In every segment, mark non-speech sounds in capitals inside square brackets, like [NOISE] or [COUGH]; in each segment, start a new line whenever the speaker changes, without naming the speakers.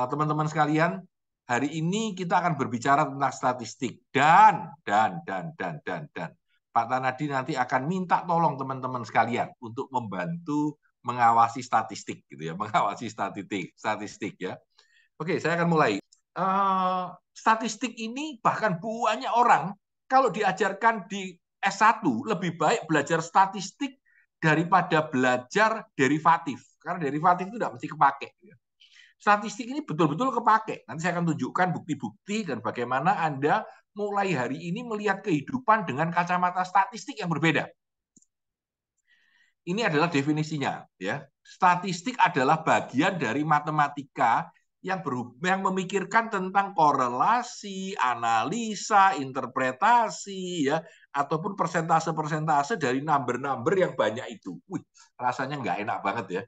Nah, teman-teman sekalian, hari ini kita akan berbicara tentang statistik dan dan dan dan dan dan Pak Tanadi nanti akan minta tolong teman-teman sekalian untuk membantu mengawasi statistik gitu ya, [LAUGHS] mengawasi statistik, statistik ya. Oke, saya akan mulai. Uh, statistik ini bahkan banyak orang kalau diajarkan di S1 lebih baik belajar statistik daripada belajar derivatif. Karena derivatif itu tidak mesti kepake. Gitu ya statistik ini betul-betul kepake. Nanti saya akan tunjukkan bukti-bukti dan bagaimana Anda mulai hari ini melihat kehidupan dengan kacamata statistik yang berbeda. Ini adalah definisinya, ya. Statistik adalah bagian dari matematika yang yang memikirkan tentang korelasi, analisa, interpretasi ya ataupun persentase-persentase dari number-number yang banyak itu. Wih, rasanya nggak enak banget ya.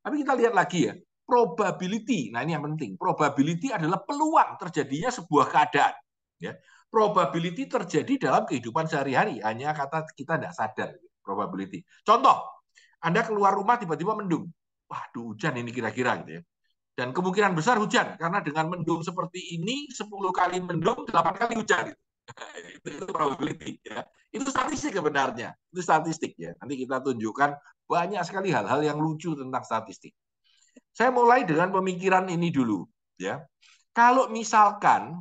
Tapi kita lihat lagi ya, probability. Nah, ini yang penting. Probability adalah peluang terjadinya sebuah keadaan. Ya. Probability terjadi dalam kehidupan sehari-hari. Hanya kata kita tidak sadar. Probability. Contoh, Anda keluar rumah tiba-tiba mendung. Waduh, hujan ini kira-kira gitu ya. Dan kemungkinan besar hujan. Karena dengan mendung seperti ini, 10 kali mendung, 8 kali hujan. [LAUGHS] itu probability. Ya. Itu statistik sebenarnya. Itu statistik. ya. Nanti kita tunjukkan banyak sekali hal-hal yang lucu tentang statistik. Saya mulai dengan pemikiran ini dulu, ya. Kalau misalkan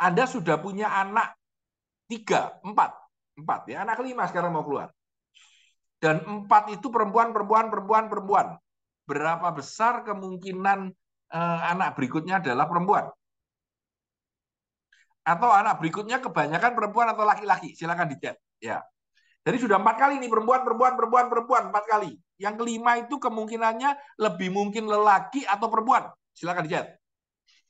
Anda sudah punya anak tiga, empat, empat ya, anak lima sekarang mau keluar, dan empat itu perempuan, perempuan, perempuan, perempuan, berapa besar kemungkinan eh, anak berikutnya adalah perempuan? Atau anak berikutnya kebanyakan perempuan atau laki-laki? Silakan dicat, ya jadi sudah empat kali ini perempuan, perempuan, perempuan, perempuan empat kali. Yang kelima itu kemungkinannya lebih mungkin lelaki atau perempuan. Silakan dicat.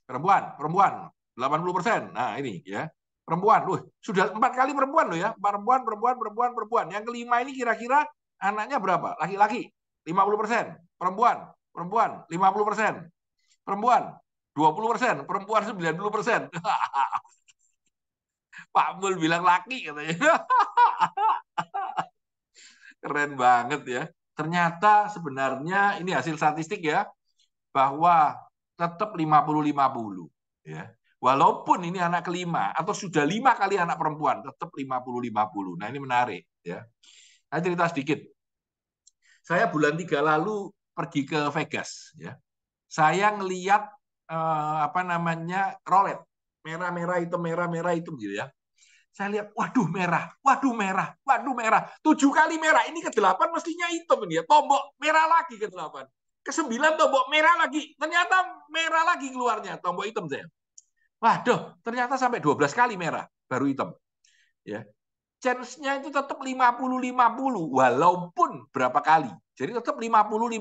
Perempuan, perempuan, 80 persen. Nah ini ya perempuan. Wah, sudah empat kali perempuan loh ya. Perempuan, perempuan, perempuan, perempuan. Yang kelima ini kira-kira anaknya berapa? Laki-laki 50 persen, perempuan, perempuan 50 persen, perempuan 20 persen, perempuan 90 persen. [LAUGHS] Pak Mul bilang laki katanya. [LAUGHS] Keren banget ya. Ternyata sebenarnya ini hasil statistik ya bahwa tetap 50 50 ya. Walaupun ini anak kelima atau sudah lima kali anak perempuan, tetap 50 50. Nah, ini menarik ya. Saya cerita sedikit. Saya bulan tiga lalu pergi ke Vegas ya. Saya ngeliat eh, apa namanya rolet merah merah itu merah merah itu gitu ya saya lihat, waduh merah, waduh merah, waduh merah. Tujuh kali merah, ini ke delapan mestinya hitam ini ya. Tombok merah lagi ke delapan. Ke tombok merah lagi. Ternyata merah lagi keluarnya, tombok hitam saya. Waduh, ternyata sampai 12 kali merah, baru hitam. Ya, chance-nya itu tetap 50-50 walaupun berapa kali. Jadi tetap 50-50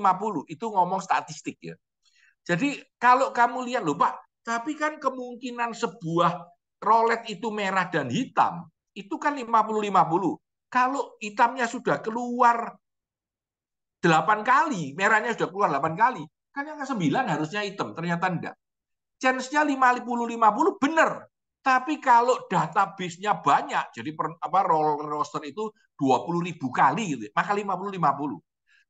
itu ngomong statistik ya. Jadi kalau kamu lihat loh Pak, tapi kan kemungkinan sebuah rolet itu merah dan hitam, itu kan 50-50. Kalau hitamnya sudah keluar 8 kali, merahnya sudah keluar 8 kali, kan yang ke-9 harusnya hitam, ternyata enggak. Chance-nya 50-50 benar, tapi kalau database-nya banyak, jadi per, apa roller roster itu 20 ribu kali, gitu, maka 50-50.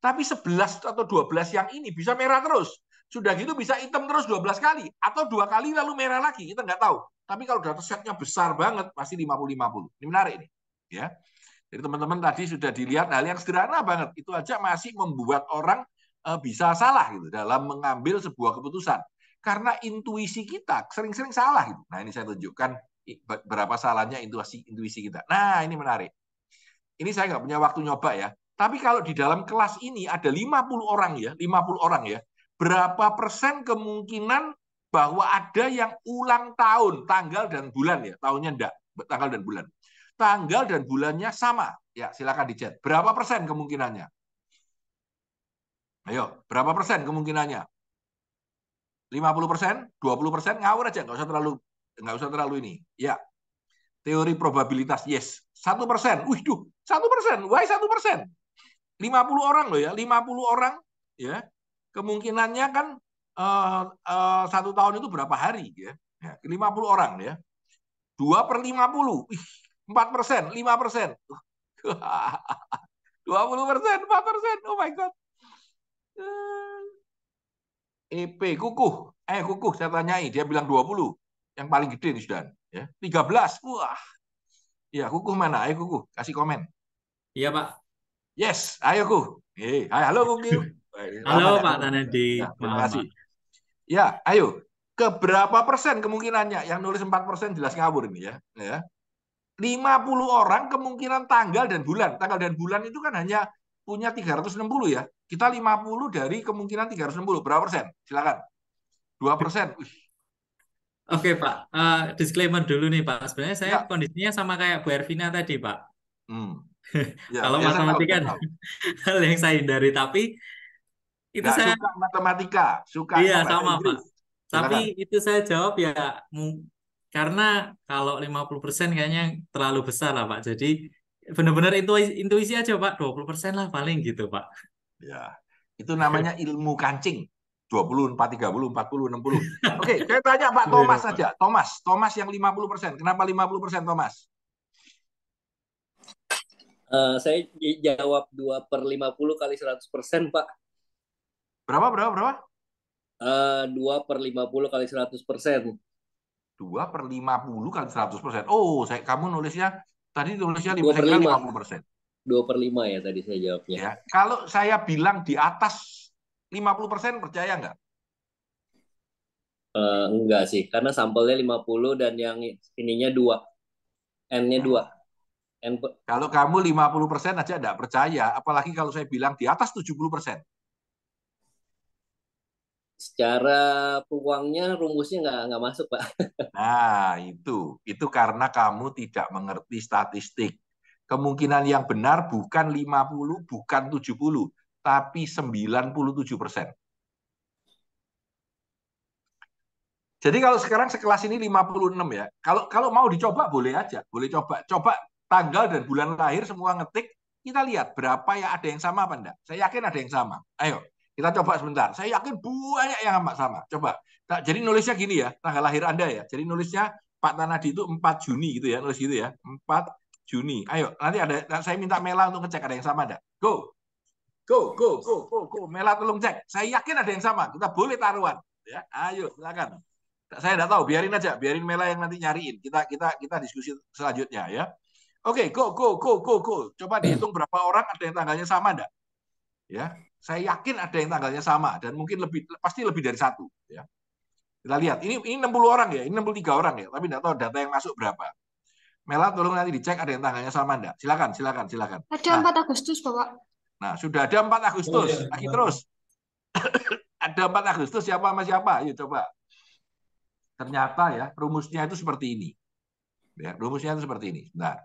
Tapi 11 atau 12 yang ini bisa merah terus. Sudah gitu bisa hitam terus 12 kali atau dua kali lalu merah lagi, kita nggak tahu. Tapi kalau data setnya besar banget pasti 50-50. Ini menarik nih, ya. Jadi teman-teman tadi sudah dilihat hal yang sederhana banget. Itu aja masih membuat orang eh, bisa salah gitu dalam mengambil sebuah keputusan. Karena intuisi kita sering-sering salah gitu. Nah, ini saya tunjukkan berapa salahnya intuisi intuisi kita. Nah, ini menarik. Ini saya nggak punya waktu nyoba ya. Tapi kalau di dalam kelas ini ada 50 orang ya, 50 orang ya berapa persen kemungkinan bahwa ada yang ulang tahun, tanggal dan bulan ya, tahunnya enggak, tanggal dan bulan. Tanggal dan bulannya sama. Ya, silakan dicat. Berapa persen kemungkinannya? Ayo, berapa persen kemungkinannya? 50 persen, 20 persen, ngawur aja, nggak usah terlalu nggak usah terlalu ini. Ya, teori probabilitas yes. Satu persen, wih duh, satu persen, why satu persen? 50 orang loh ya, 50 orang ya kemungkinannya kan uh, uh, satu tahun itu berapa hari ya? ya 50 orang ya. 2 per 50, Ih, 4 persen, 5 persen. 20 [LAUGHS] persen, 4 persen, oh my God. EP, eh, e kukuh. Eh, kukuh, saya tanyai. Dia bilang 20. Yang paling gede nih, Sudan. Ya, 13, wah. Ya, kukuh mana? Ayo, kukuh. Kasih komen. Iya, Pak. Yes, ayo, kukuh. Hey, halo, kukuh. [LAUGHS] Halo Pak Tanedi. Ya, terima kasih. Ya, ayo. Keberapa persen kemungkinannya? Yang nulis 4 persen jelas ngawur ini ya. ya. 50 orang kemungkinan tanggal dan bulan. Tanggal dan bulan itu kan hanya punya 360 ya. Kita 50 dari kemungkinan 360. Berapa persen? Silakan. 2 persen. Oke Pak, uh, disclaimer dulu nih Pak. Sebenarnya saya ya. kondisinya sama kayak Bu Ervina tadi Pak. Hmm. [LAUGHS] Ya, Kalau ya, matematika [LAUGHS] hal yang saya hindari, tapi itu saya suka matematika, suka Iya, sama, Inggris. Pak. Silakan. Tapi itu saya jawab ya karena kalau 50% kayaknya terlalu besar lah, Pak. Jadi benar-benar intuisi, intuisi aja, Pak. 20% lah paling gitu, Pak. Ya. Itu namanya ilmu kancing. 24, 30, 40, 60. Oke, okay, saya tanya Pak iya, Thomas saja. Thomas, Thomas yang 50%. Kenapa 50% Thomas? Uh, saya jawab 2 per 50 kali 100 persen, Pak. Berapa, berapa, berapa? Eh, dua per per puluh kali seratus persen. Dua per lima puluh kali seratus persen. Oh, saya, kamu nulisnya, tadi nulisnya 2 per 5. 50 persen. 2 per lima ya tadi saya jawabnya. Ya. Kalau saya bilang di atas lima puluh persen, percaya nggak? Uh, eh, enggak sih, karena sampelnya lima puluh dan yang ininya dua N-nya 2. Ya. Kalau kamu 50% aja enggak percaya, apalagi kalau saya bilang di atas 70% secara peluangnya rumusnya nggak nggak masuk pak. [LAUGHS] Nah itu itu karena kamu tidak mengerti statistik. Kemungkinan yang benar bukan 50, bukan 70, tapi 97 persen. Jadi kalau sekarang sekelas ini 56 ya. Kalau kalau mau dicoba boleh aja, boleh coba. Coba tanggal dan bulan lahir semua ngetik, kita lihat berapa ya ada yang sama apa enggak. Saya yakin ada yang sama. Ayo, kita coba sebentar. Saya yakin banyak yang amat sama. Coba. Nah, jadi nulisnya gini ya, tanggal lahir Anda ya. Jadi nulisnya Pak Tanadi itu 4 Juni gitu ya, nulis gitu ya. 4 Juni. Ayo, nanti ada saya minta Mela untuk ngecek ada yang sama enggak. Go. Go, go, go, go, go. Mela tolong cek. Saya yakin ada yang sama. Kita boleh taruhan. Ya, ayo silakan. Saya nggak tahu, biarin aja, biarin Mela yang nanti nyariin. Kita kita kita diskusi selanjutnya ya. Oke, okay, go, go, go, go, go. Coba dihitung berapa orang ada yang tanggalnya sama enggak? Ya, saya yakin ada yang tanggalnya sama dan mungkin lebih pasti lebih dari satu. Ya. Kita lihat, ini ini 60 orang ya, ini 63 orang ya, tapi tidak tahu data yang masuk berapa. Mela tolong nanti dicek ada yang tanggalnya sama enggak? Silakan, silakan, silakan. Ada nah,
4 Agustus, Bapak.
Nah, sudah ada 4 Agustus. Oh, iya. Lagi terus. [COUGHS] ada 4 Agustus siapa sama siapa? Ayo coba. Ternyata ya, rumusnya itu seperti ini. Ya, rumusnya itu seperti ini. Nah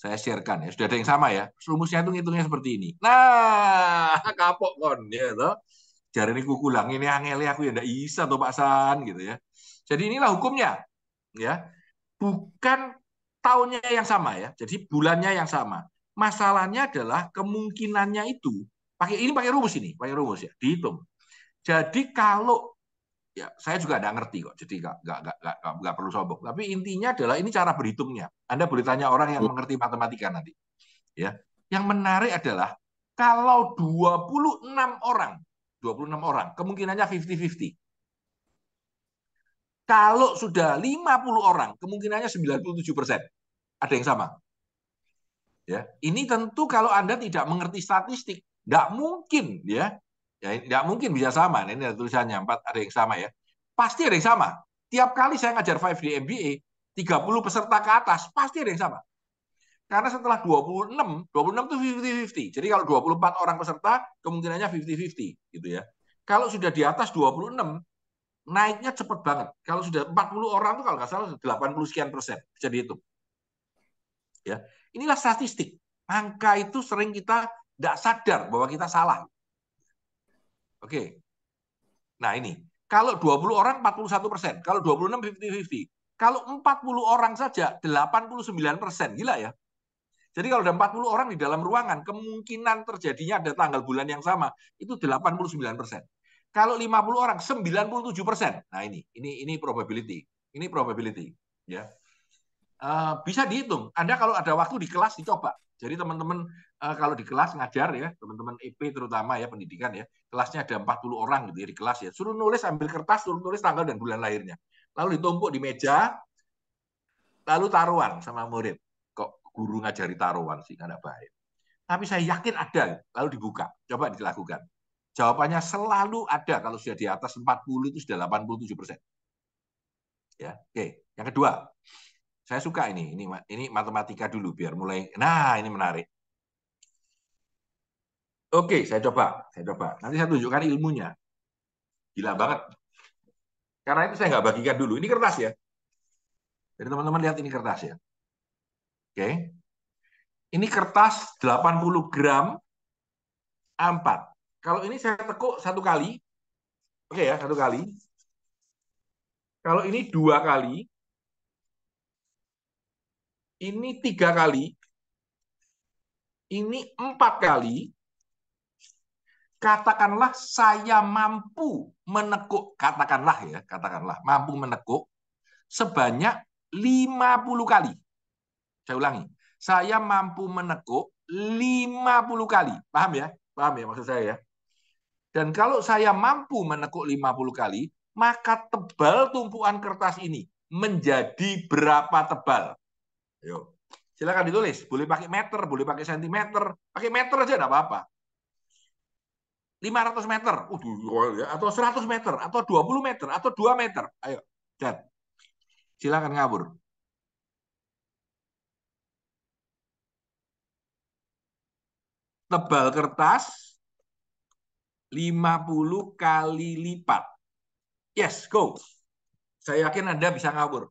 saya sharekan ya. Sudah ada yang sama ya. Rumusnya itu ngitungnya seperti ini. Nah, [LAUGHS] kapok kon ya toh. Jari ini kukulang ini angeli aku ya ndak bisa tuh Pak San gitu ya. Jadi inilah hukumnya ya. Bukan tahunnya yang sama ya. Jadi bulannya yang sama. Masalahnya adalah kemungkinannya itu pakai ini pakai rumus ini, pakai rumus ya, dihitung. Jadi kalau ya saya juga nggak ngerti kok jadi nggak perlu sombong tapi intinya adalah ini cara berhitungnya anda boleh tanya orang yang hmm. mengerti matematika nanti ya yang menarik adalah kalau 26 orang 26 orang kemungkinannya 50-50 kalau sudah 50 orang kemungkinannya 97 persen ada yang sama ya ini tentu kalau anda tidak mengerti statistik nggak mungkin ya Ya, tidak mungkin bisa sama. Nah, ini ada tulisannya empat ada yang sama ya. Pasti ada yang sama. Tiap kali saya ngajar 5 di MBA, 30 peserta ke atas pasti ada yang sama. Karena setelah 26, 26 itu 50-50. Jadi kalau 24 orang peserta, kemungkinannya 50-50 gitu ya. Kalau sudah di atas 26, naiknya cepat banget. Kalau sudah 40 orang itu kalau nggak salah 80 sekian persen. Jadi itu, Ya. Inilah statistik. Angka itu sering kita tidak sadar bahwa kita salah. Oke. Nah ini, kalau 20 orang 41 persen, kalau 26 50-50, kalau 40 orang saja 89 persen, gila ya. Jadi kalau ada 40 orang di dalam ruangan, kemungkinan terjadinya ada tanggal bulan yang sama, itu 89 persen. Kalau 50 orang, 97 persen. Nah ini, ini, ini probability. Ini probability. ya. Uh, bisa dihitung. Anda kalau ada waktu di kelas dicoba. Jadi teman-teman uh, kalau di kelas ngajar ya, teman-teman IP terutama ya pendidikan ya, kelasnya ada 40 orang gitu ya di kelas ya. Suruh nulis ambil kertas, suruh nulis tanggal dan bulan lahirnya. Lalu ditumpuk di meja, lalu taruhan sama murid. Kok guru ngajari taruhan sih, nggak baik. Tapi saya yakin ada, lalu dibuka. Coba dilakukan. Jawabannya selalu ada kalau sudah di atas 40 itu sudah 87 persen. Ya, oke. Yang kedua, saya suka ini, ini ini matematika dulu biar mulai. Nah, ini menarik. Oke, saya coba, saya coba. Nanti saya tunjukkan ilmunya. Gila banget. Karena itu saya nggak bagikan dulu. Ini kertas ya. Jadi teman-teman lihat ini kertas ya. Oke. Ini kertas 80 gram A4. Kalau ini saya tekuk satu kali. Oke ya, satu kali. Kalau ini dua kali. Ini tiga kali. Ini empat kali katakanlah saya mampu menekuk, katakanlah ya, katakanlah mampu menekuk sebanyak 50 kali. Saya ulangi, saya mampu menekuk 50 kali. Paham ya? Paham ya maksud saya ya? Dan kalau saya mampu menekuk 50 kali, maka tebal tumpuan kertas ini menjadi berapa tebal? Yuk, Silakan ditulis, boleh pakai meter, boleh pakai sentimeter, pakai meter aja enggak apa-apa. 500 ya. meter, atau 100 meter, atau 20 meter, atau 2 meter. Ayo, dan silakan ngabur. Tebal kertas 50 kali lipat. Yes, go. Saya yakin Anda bisa ngabur.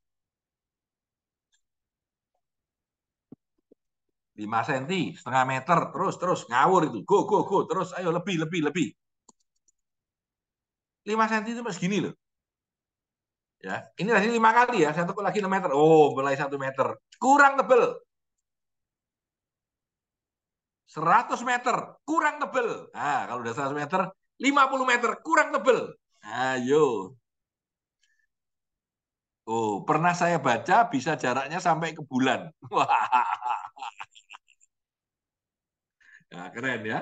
5 cm, setengah meter, terus, terus, ngawur itu. Go, go, go, terus, ayo lebih, lebih, lebih. 5 cm itu gini loh. Ya, ini tadi lima kali ya, satu lagi 6 meter. Oh, mulai satu meter. Kurang tebel. 100 meter, kurang tebel. Nah, kalau udah 100 meter, 50 meter, kurang tebel. Ayo. Oh, pernah saya baca bisa jaraknya sampai ke bulan. [LAUGHS] Ya, keren ya.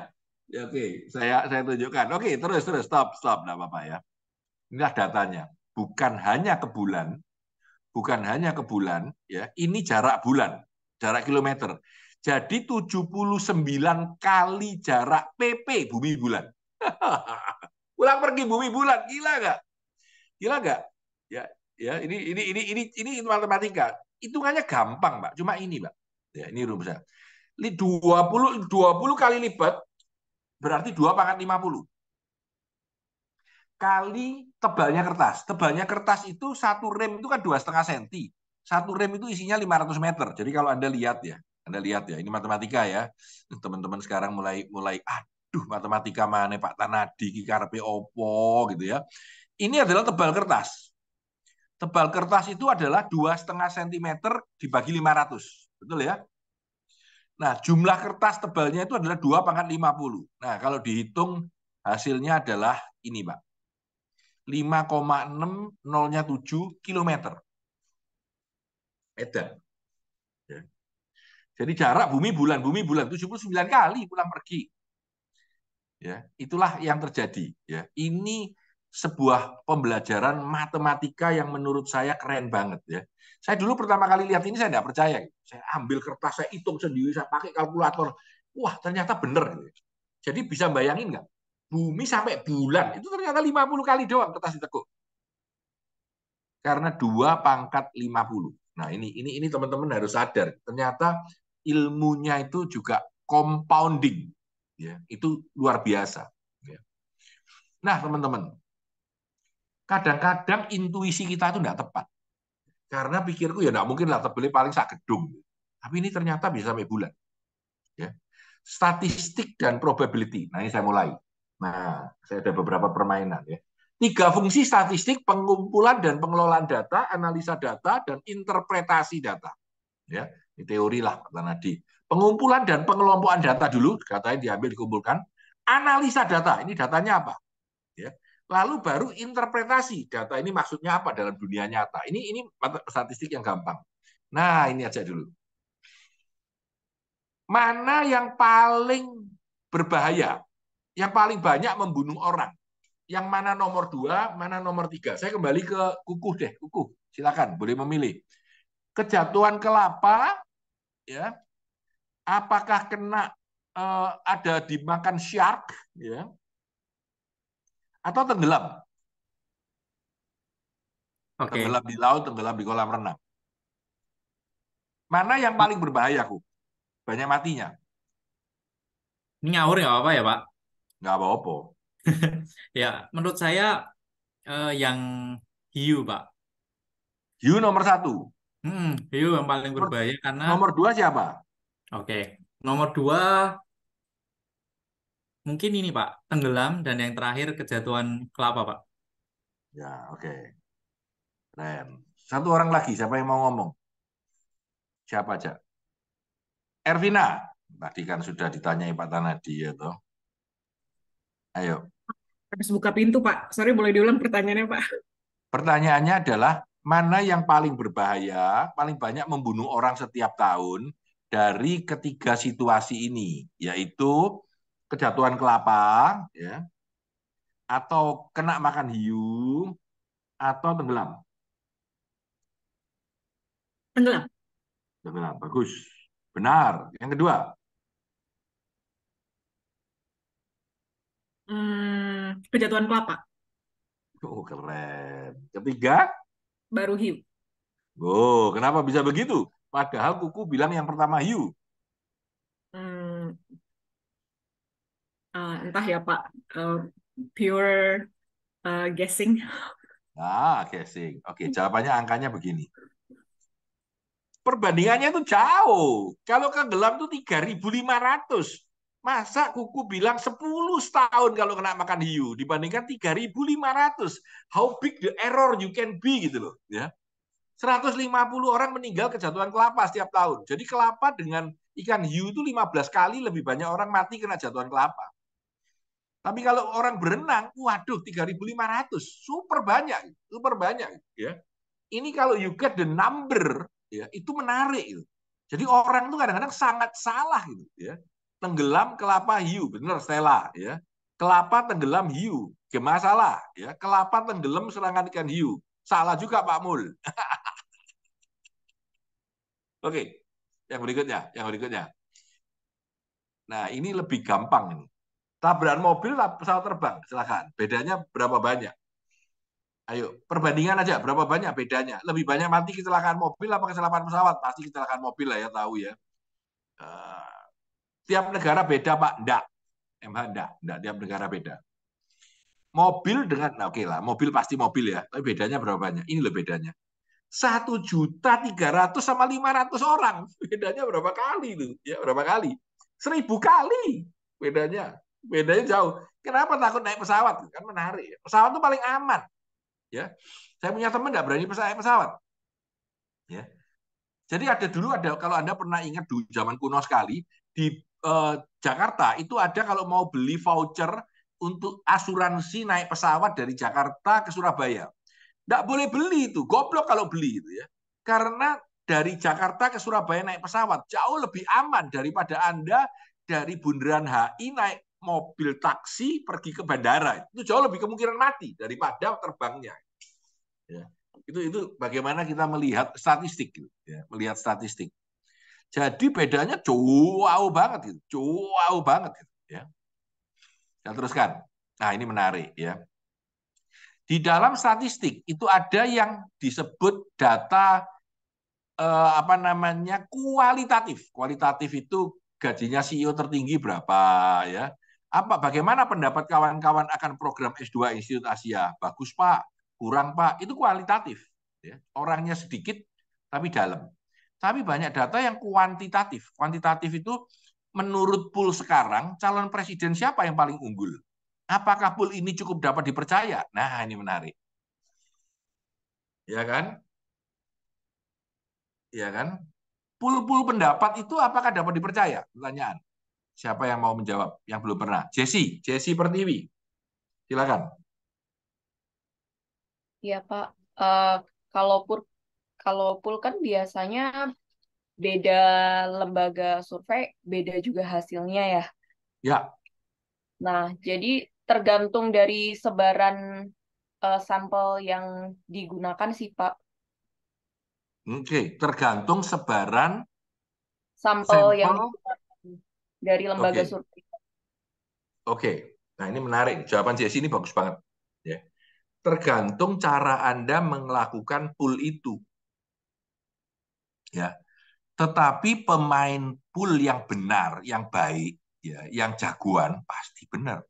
ya Oke, okay. saya saya tunjukkan. Oke, okay, terus terus stop stop enggak apa-apa ya. Inilah datanya. Bukan hanya ke bulan, bukan hanya ke bulan ya, ini jarak bulan, jarak kilometer. Jadi 79 kali jarak PP bumi bulan. [LAUGHS] Pulang pergi bumi bulan, gila nggak? Gila nggak? Ya, ya ini ini ini ini ini matematika. Hitungannya gampang, Pak. Cuma ini, Pak. Ya, ini rumusnya. 20, 20 kali lipat berarti 2 pangkat 50. Kali tebalnya kertas. Tebalnya kertas itu satu rem itu kan dua setengah senti. Satu rem itu isinya 500 meter. Jadi kalau Anda lihat ya, Anda lihat ya, ini matematika ya. Teman-teman sekarang mulai mulai aduh matematika mana Pak Tanadi Kikarpe opo gitu ya. Ini adalah tebal kertas. Tebal kertas itu adalah dua setengah sentimeter dibagi 500. Betul ya? Nah, jumlah kertas tebalnya itu adalah 2 pangkat 50. Nah, kalau dihitung hasilnya adalah ini, Pak. 5,6 nolnya 7 kilometer. edan ya. Jadi jarak bumi bulan bumi bulan 79 kali pulang pergi. Ya, itulah yang terjadi, ya. Ini sebuah pembelajaran matematika yang menurut saya keren banget ya. Saya dulu pertama kali lihat ini saya tidak percaya. Saya ambil kertas, saya hitung sendiri, saya pakai kalkulator. Wah ternyata benar. Jadi bisa bayangin nggak? Bumi sampai bulan itu ternyata 50 kali doang kertas ditekuk. Karena dua pangkat 50. Nah ini ini ini teman-teman harus sadar. Ternyata ilmunya itu juga compounding. Ya, itu luar biasa. Ya. Nah teman-teman, kadang-kadang intuisi kita itu tidak tepat. Karena pikirku ya nggak mungkin lah tebelnya paling sak gedung. Tapi ini ternyata bisa sampai bulan. Ya. Statistik dan probability. Nah ini saya mulai. Nah, saya ada beberapa permainan ya. Tiga fungsi statistik, pengumpulan dan pengelolaan data, analisa data, dan interpretasi data. Ya, ini teori lah kata Nadi. Pengumpulan dan pengelompokan data dulu, katanya diambil dikumpulkan. Analisa data, ini datanya apa? Ya, lalu baru interpretasi data ini maksudnya apa dalam dunia nyata. Ini ini statistik yang gampang. Nah, ini aja dulu. Mana yang paling berbahaya? Yang paling banyak membunuh orang. Yang mana nomor dua, mana nomor tiga? Saya kembali ke kukuh deh, kukuh. Silakan, boleh memilih. Kejatuhan kelapa, ya. Apakah kena eh, ada dimakan shark, ya? atau tenggelam. Okay. Tenggelam di laut, tenggelam di kolam renang. Mana yang paling berbahaya, Ku? Banyak matinya. Ini ngawur nggak apa-apa ya, Pak? Nggak apa-apa. [LAUGHS] ya, menurut saya eh, yang hiu, Pak. Hiu nomor satu. Hmm, hiu yang paling berbahaya karena... Nomor dua siapa? Oke. Okay. Nomor dua Mungkin ini Pak, tenggelam dan yang terakhir kejatuhan kelapa Pak. Ya, oke. Okay. Satu orang lagi, siapa yang mau ngomong? Siapa aja? Ervina. Tadi kan sudah ditanyai Pak Tanadi ya toh. Ayo. Harus buka pintu Pak. Sorry boleh diulang pertanyaannya Pak. Pertanyaannya adalah mana yang paling berbahaya, paling banyak membunuh orang setiap tahun dari ketiga situasi ini, yaitu kejatuhan kelapa, ya, atau kena makan hiu, atau tenggelam. Tenggelam. Tenggelam, bagus. Benar. Yang kedua.
Hmm, kejatuhan kelapa.
Oh, keren. Ketiga? Baru hiu. Oh, kenapa bisa begitu? Padahal kuku bilang yang pertama hiu.
uh, entah ya Pak uh, pure uh, guessing.
Ah, guessing. Oke, okay, jawabannya angkanya begini. Perbandingannya itu jauh. Kalau ke gelap itu 3.500. Masa kuku bilang 10 tahun kalau kena makan hiu dibandingkan 3.500. How big the error you can be gitu loh, ya. 150 orang meninggal kejatuhan kelapa setiap tahun. Jadi kelapa dengan ikan hiu itu 15 kali lebih banyak orang mati kena jatuhan kelapa. Tapi kalau orang berenang, waduh 3.500, super banyak, super banyak ya. Ini kalau you get the number ya, itu menarik gitu. Jadi orang itu kadang-kadang sangat salah gitu ya. Tenggelam kelapa hiu, benar Stella ya. Kelapa tenggelam hiu, gimana salah ya. Kelapa tenggelam serangan ikan hiu. Salah juga Pak Mul. [LAUGHS] Oke, yang berikutnya, yang berikutnya. Nah, ini lebih gampang ini. Tabrakan mobil, pesawat terbang, silakan. Bedanya berapa banyak? Ayo, perbandingan aja berapa banyak bedanya. Lebih banyak mati kecelakaan mobil apa kecelakaan pesawat? Pasti kecelakaan mobil lah ya, tahu ya. Uh, tiap negara beda, Pak. Enggak. MH enggak, enggak tiap negara beda. Mobil dengan, nah oke okay lah, mobil pasti mobil ya. Tapi bedanya berapa banyak? Ini loh bedanya. Satu juta tiga ratus sama lima ratus orang. [LAUGHS] Bedanya berapa kali tuh? Ya berapa kali? Seribu kali bedanya bedanya jauh. Kenapa takut naik pesawat? Kan menarik. Pesawat itu paling aman. Ya, saya punya teman tidak berani naik pesawat. Ya, jadi ada dulu ada kalau anda pernah ingat dulu zaman kuno sekali di eh, Jakarta itu ada kalau mau beli voucher untuk asuransi naik pesawat dari Jakarta ke Surabaya. Tidak boleh beli itu, goblok kalau beli itu ya. Karena dari Jakarta ke Surabaya naik pesawat jauh lebih aman daripada anda dari Bundaran HI naik mobil taksi pergi ke bandara itu jauh lebih kemungkinan mati daripada terbangnya. Ya. Itu itu bagaimana kita melihat statistik, gitu, ya. melihat statistik. Jadi bedanya jauh banget gitu, jauh banget gitu, ya. Saya teruskan. Nah ini menarik ya. Di dalam statistik itu ada yang disebut data eh, apa namanya kualitatif. Kualitatif itu gajinya CEO tertinggi berapa ya apa bagaimana pendapat kawan-kawan akan program S2 Institut Asia? Bagus, Pak. Kurang, Pak. Itu kualitatif. Ya. Orangnya sedikit tapi dalam. Tapi banyak data yang kuantitatif. Kuantitatif itu menurut pool sekarang calon presiden siapa yang paling unggul? Apakah pool ini cukup dapat dipercaya? Nah, ini menarik. Ya kan? Ya kan? Pool-pool pendapat itu apakah dapat dipercaya? Pertanyaan. Siapa yang mau menjawab? Yang belum pernah. Jesse, Jesse Pertiwi. Silakan.
Iya, Pak. Uh, kalau pur kalau pul kan biasanya beda lembaga survei, beda juga hasilnya ya. Ya. Nah, jadi tergantung dari sebaran uh, sampel yang digunakan sih, Pak.
Oke, tergantung sebaran
sampel yang dari lembaga okay.
survei. Oke, okay. nah ini menarik. Jawaban Jesse ini bagus banget. Ya. Tergantung cara Anda melakukan pool itu. Ya. Tetapi pemain pool yang benar, yang baik, ya, yang jagoan pasti benar.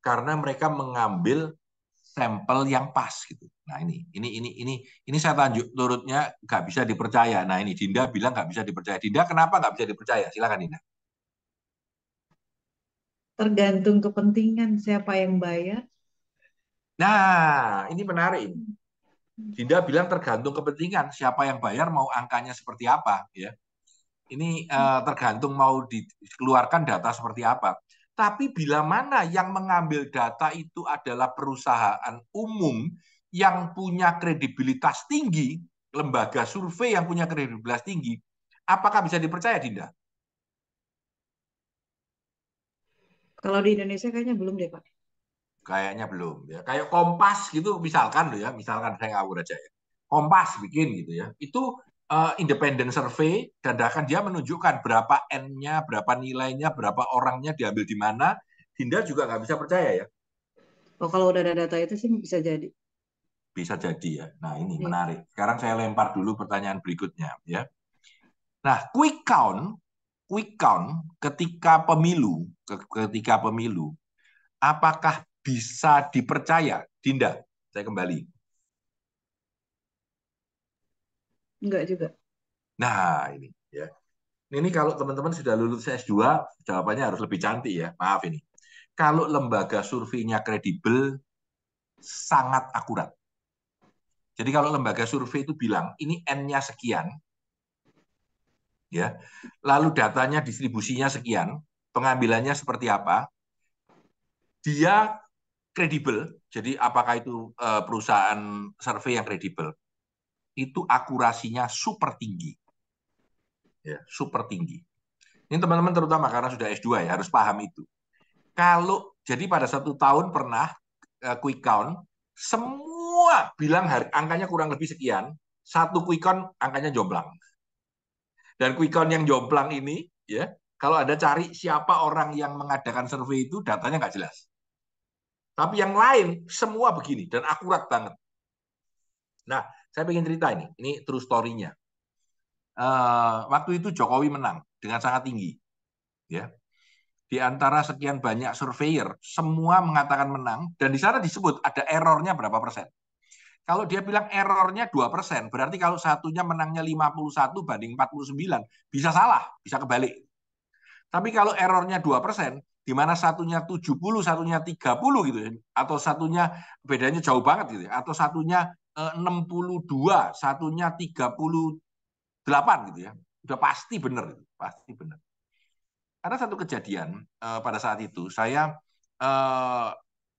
Karena mereka mengambil sampel yang pas gitu. Nah ini, ini, ini, ini, ini saya lanjut. turutnya nggak bisa dipercaya. Nah ini Dinda bilang nggak bisa dipercaya. Dinda kenapa nggak bisa dipercaya? Silakan Dinda
tergantung kepentingan siapa yang bayar.
Nah, ini menarik. Dinda bilang tergantung kepentingan siapa yang bayar mau angkanya seperti apa ya. Ini uh, tergantung mau dikeluarkan data seperti apa. Tapi bila mana yang mengambil data itu adalah perusahaan umum yang punya kredibilitas tinggi, lembaga survei yang punya kredibilitas tinggi, apakah bisa dipercaya Dinda?
Kalau di Indonesia kayaknya belum deh Pak.
Kayaknya belum ya. Kayak Kompas gitu misalkan loh ya, misalkan saya ngawur aja ya. Kompas bikin gitu ya. Itu uh, independent survey dan akan dia menunjukkan berapa N-nya, berapa nilainya, berapa orangnya diambil di mana. Dinda juga nggak bisa percaya ya.
Oh, kalau udah ada data itu sih bisa jadi.
Bisa jadi ya. Nah, ini ya. menarik. Sekarang saya lempar dulu pertanyaan berikutnya ya. Nah, quick count quick count ketika pemilu, ketika pemilu, apakah bisa dipercaya? Dinda, saya kembali. Enggak juga. Nah, ini ya. Ini kalau teman-teman sudah lulus S2, jawabannya harus lebih cantik ya. Maaf ini. Kalau lembaga surveinya kredibel, sangat akurat. Jadi kalau lembaga survei itu bilang, ini N-nya sekian, ya. Lalu datanya distribusinya sekian, pengambilannya seperti apa. Dia kredibel. Jadi apakah itu eh, perusahaan survei yang kredibel? Itu akurasinya super tinggi. Ya, super tinggi. Ini teman-teman terutama karena sudah S2 ya harus paham itu. Kalau jadi pada satu tahun pernah eh, quick count semua bilang hari, angkanya kurang lebih sekian, satu quick count angkanya jomblang. Dan quick count yang jomplang ini, ya, kalau ada cari siapa orang yang mengadakan survei itu, datanya nggak jelas. Tapi yang lain semua begini dan akurat banget. Nah, saya ingin cerita ini. Ini true story-nya. Uh, waktu itu Jokowi menang dengan sangat tinggi. Ya. Di antara sekian banyak surveyor, semua mengatakan menang dan di sana disebut ada errornya berapa persen. Kalau dia bilang errornya 2%, berarti kalau satunya menangnya 51 banding 49, bisa salah, bisa kebalik. Tapi kalau errornya 2%, di mana satunya 70, satunya 30 gitu ya, atau satunya bedanya jauh banget gitu ya, atau satunya 62, eh, satunya 38 gitu ya. Udah pasti benar, pasti benar. Ada satu kejadian eh, pada saat itu, saya eh,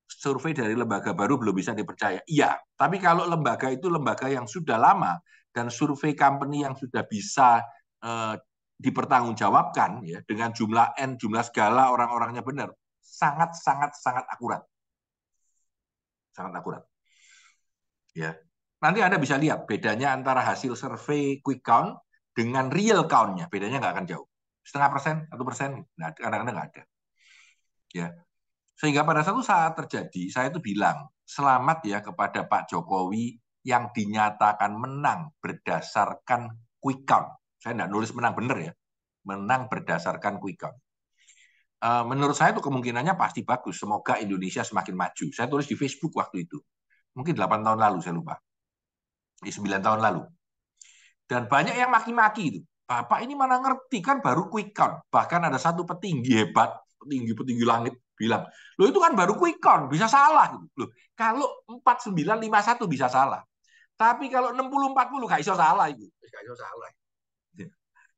survei dari lembaga baru belum bisa dipercaya. Iya, tapi kalau lembaga itu lembaga yang sudah lama dan survei company yang sudah bisa eh, dipertanggungjawabkan ya dengan jumlah n jumlah segala orang-orangnya benar, sangat sangat sangat akurat. Sangat akurat. Ya. Nanti Anda bisa lihat bedanya antara hasil survei quick count dengan real count-nya. Bedanya nggak akan jauh. Setengah persen, satu persen, kadang-kadang nggak ada. Ya, sehingga pada satu saat terjadi, saya itu bilang, selamat ya kepada Pak Jokowi yang dinyatakan menang berdasarkan quick count. Saya tidak nulis menang benar ya. Menang berdasarkan quick count. Eh, menurut saya itu kemungkinannya pasti bagus. Semoga Indonesia semakin maju. Saya tulis di Facebook waktu itu. Mungkin 8 tahun lalu, saya lupa. di iya, 9 tahun lalu. Dan banyak yang maki-maki itu. Bapak ini mana ngerti kan baru quick count. Bahkan ada satu petinggi hebat, petinggi-petinggi langit, bilang, lo itu kan baru quick count, bisa salah. Gitu. Loh, kalau 4951 bisa salah. Tapi kalau 6040 gak iya. bisa salah itu. Gak bisa salah.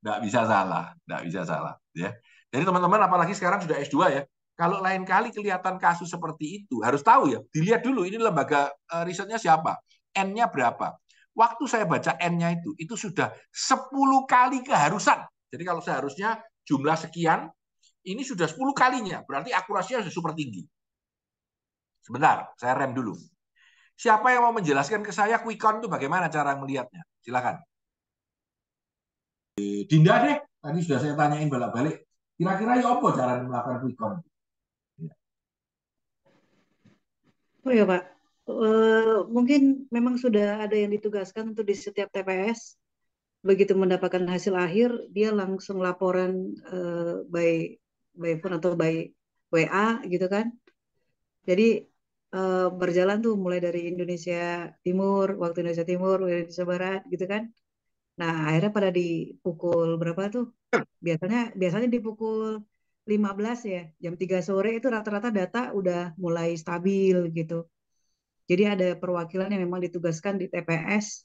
Gak bisa salah, gak bisa salah. Ya. Jadi teman-teman apalagi sekarang sudah S2 ya. Kalau lain kali kelihatan kasus seperti itu, harus tahu ya, dilihat dulu ini lembaga eh, risetnya siapa, N-nya berapa. Waktu saya baca N-nya itu, itu sudah 10 kali keharusan. Jadi kalau seharusnya jumlah sekian, ini sudah 10 kalinya, berarti akurasinya sudah super tinggi. Sebentar, saya rem dulu. Siapa yang mau menjelaskan ke saya quick count itu bagaimana cara melihatnya? Silakan. Eh, Dinda deh, tadi sudah saya tanyain balik balik Kira-kira ya apa cara melakukan quick count? Iya.
Oh ya Pak, Uh, mungkin memang sudah ada yang ditugaskan untuk di setiap TPS begitu mendapatkan hasil akhir dia langsung laporan uh, by by phone atau by WA gitu kan. Jadi uh, berjalan tuh mulai dari Indonesia Timur, waktu Indonesia Timur, Indonesia Barat gitu kan. Nah, akhirnya pada dipukul berapa tuh? Biasanya biasanya dipukul pukul 15 ya, jam 3 sore itu rata-rata data udah mulai stabil gitu. Jadi ada perwakilan yang memang ditugaskan di TPS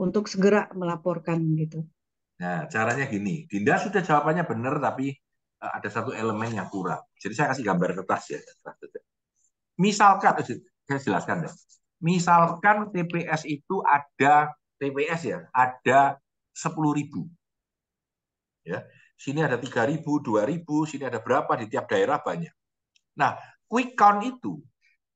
untuk segera melaporkan gitu.
Nah, caranya gini, Dinda sudah jawabannya benar tapi Eh, ada satu elemen yang kurang. Jadi saya kasih gambar kertas ya. Misalkan, eh, saya jelaskan deh. Misalkan TPS itu ada TPS ya, ada sepuluh ribu. Ya, sini ada tiga ribu, dua ribu, sini ada berapa di tiap daerah banyak. Nah, quick count itu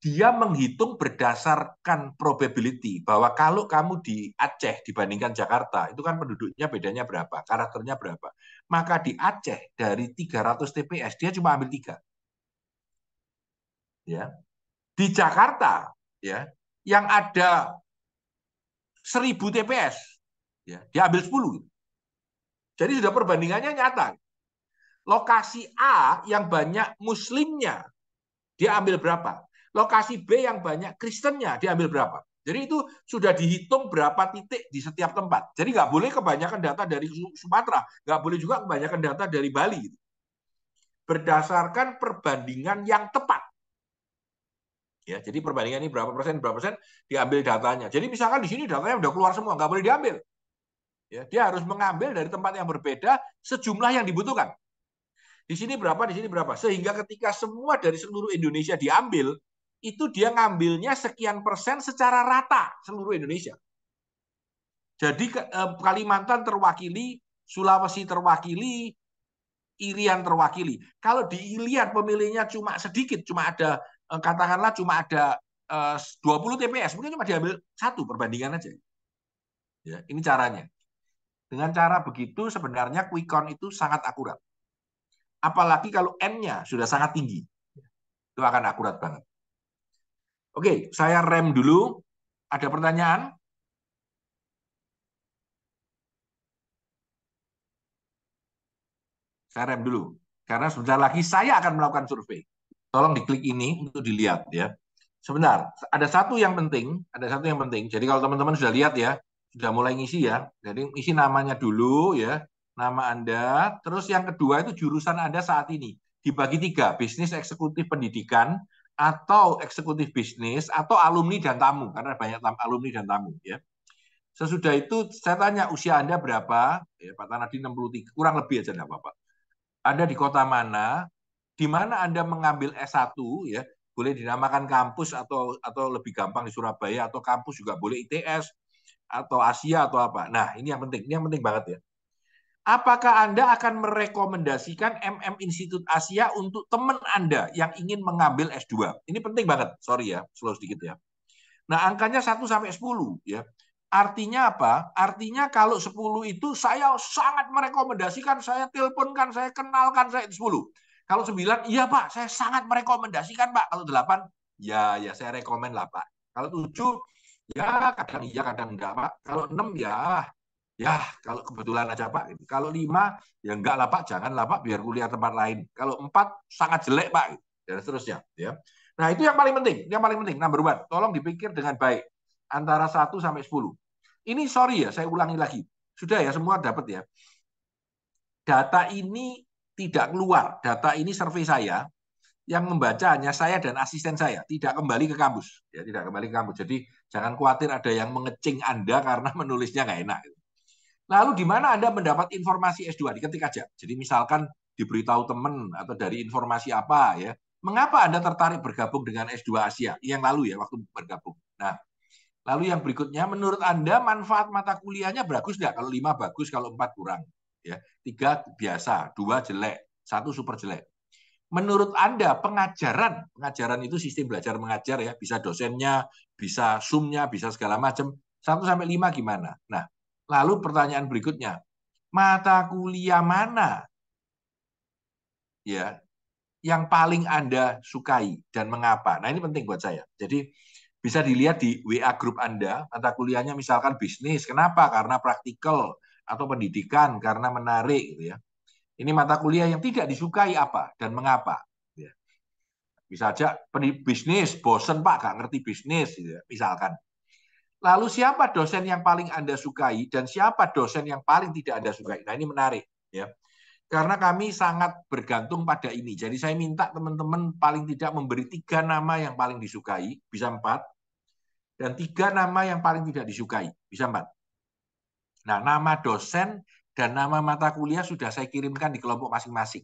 dia menghitung berdasarkan probability bahwa kalau kamu di Aceh dibandingkan Jakarta, itu kan penduduknya bedanya berapa, karakternya berapa maka di Aceh dari 300 TPS dia cuma ambil tiga. Ya. Di Jakarta ya, yang ada 1000 TPS ya, dia ambil 10. Jadi sudah perbandingannya nyata. Lokasi A yang banyak muslimnya dia ambil berapa? Lokasi B yang banyak Kristennya dia ambil berapa? Jadi itu sudah dihitung berapa titik di setiap tempat. Jadi nggak boleh kebanyakan data dari Sumatera, nggak boleh juga kebanyakan data dari Bali. Gitu. Berdasarkan perbandingan yang tepat. Ya, jadi perbandingan ini berapa persen, berapa persen diambil datanya. Jadi misalkan di sini datanya sudah keluar semua, nggak boleh diambil. Ya, dia harus mengambil dari tempat yang berbeda sejumlah yang dibutuhkan. Di sini berapa, di sini berapa. Sehingga ketika semua dari seluruh Indonesia diambil, itu dia ngambilnya sekian persen secara rata seluruh Indonesia. Jadi eh, Kalimantan terwakili, Sulawesi terwakili, Irian terwakili. Kalau di Irian pemilihnya cuma sedikit, cuma ada eh, katakanlah cuma ada 20 eh, TPS, mungkin cuma diambil satu perbandingan aja. Ya, ini caranya. Dengan cara begitu sebenarnya quick count itu sangat akurat. Apalagi kalau n-nya sudah sangat tinggi. Itu akan akurat banget. Oke, saya rem dulu. Ada pertanyaan? Saya rem dulu. Karena sebentar lagi saya akan melakukan survei. Tolong diklik ini untuk dilihat ya. Sebentar, ada satu yang penting, ada satu yang penting. Jadi kalau teman-teman sudah lihat ya, sudah mulai ngisi ya. Jadi isi namanya dulu ya, nama Anda. Terus yang kedua itu jurusan Anda saat ini. Dibagi tiga, bisnis, eksekutif, pendidikan atau eksekutif bisnis atau alumni dan tamu karena banyak tam, alumni dan tamu ya. Sesudah itu saya tanya usia Anda berapa? Ya, Pak Tanadi 63, kurang lebih aja nggak bapak apa Anda di kota mana? Di mana Anda mengambil S1 ya? Boleh dinamakan kampus atau atau lebih gampang di Surabaya atau kampus juga boleh ITS atau Asia atau apa. Nah, ini yang penting, ini yang penting banget ya. Apakah Anda akan merekomendasikan MM Institut Asia untuk teman Anda yang ingin mengambil S2? Ini penting banget, sorry ya, slow sedikit ya. Nah, angkanya 1 sampai 10 ya. Artinya apa? Artinya kalau 10 itu saya sangat merekomendasikan, saya teleponkan, saya kenalkan, saya 10. Kalau 9, iya Pak, saya sangat merekomendasikan Pak. Kalau 8, ya ya saya rekomen lah Pak. Kalau 7, ya kadang iya, kadang enggak Pak. Kalau 6, ya Ya, kalau kebetulan aja Pak. Kalau lima, ya enggak lah Pak, lapak Pak, biar kuliah tempat lain. Kalau empat, sangat jelek Pak. Dan seterusnya. Ya. Nah, itu yang paling penting. Yang paling penting, number one. Tolong dipikir dengan baik. Antara satu sampai sepuluh. Ini sorry ya, saya ulangi lagi. Sudah ya, semua dapat ya. Data ini tidak keluar. Data ini survei saya, yang membaca hanya saya dan asisten saya, tidak kembali ke kampus. Ya, tidak kembali ke kampus. Jadi jangan khawatir ada yang mengecing Anda karena [LAUGHS] menulisnya nggak enak. Lalu di mana Anda mendapat informasi S2? Diketik aja. Jadi misalkan diberitahu teman atau dari informasi apa ya. Mengapa Anda tertarik bergabung dengan S2 Asia? Yang lalu ya, waktu bergabung. Nah, lalu yang berikutnya, menurut Anda manfaat mata kuliahnya bagus nggak? Kalau lima bagus, kalau empat kurang. ya Tiga biasa, dua jelek, satu super jelek. Menurut Anda pengajaran, pengajaran itu sistem belajar mengajar ya, bisa dosennya, bisa sumnya, bisa segala macam. Satu sampai lima gimana? Nah, Lalu pertanyaan berikutnya, mata kuliah mana ya yang paling Anda sukai dan mengapa? Nah, ini penting buat saya. Jadi bisa dilihat di WA grup Anda, mata kuliahnya misalkan bisnis. Kenapa? Karena praktikal atau pendidikan, karena menarik gitu ya. Ini mata kuliah yang tidak disukai apa dan mengapa? Ya. Bisa aja bisnis, bosen Pak, nggak ngerti bisnis, gitu ya, misalkan. Lalu siapa dosen yang paling Anda sukai dan siapa dosen yang paling tidak Anda sukai? Nah, ini menarik ya. Karena kami sangat bergantung pada ini. Jadi saya minta teman-teman paling tidak memberi tiga nama yang paling disukai, bisa empat. Dan tiga nama yang paling tidak disukai, bisa empat. Nah, nama dosen dan nama mata kuliah sudah saya kirimkan di kelompok masing-masing.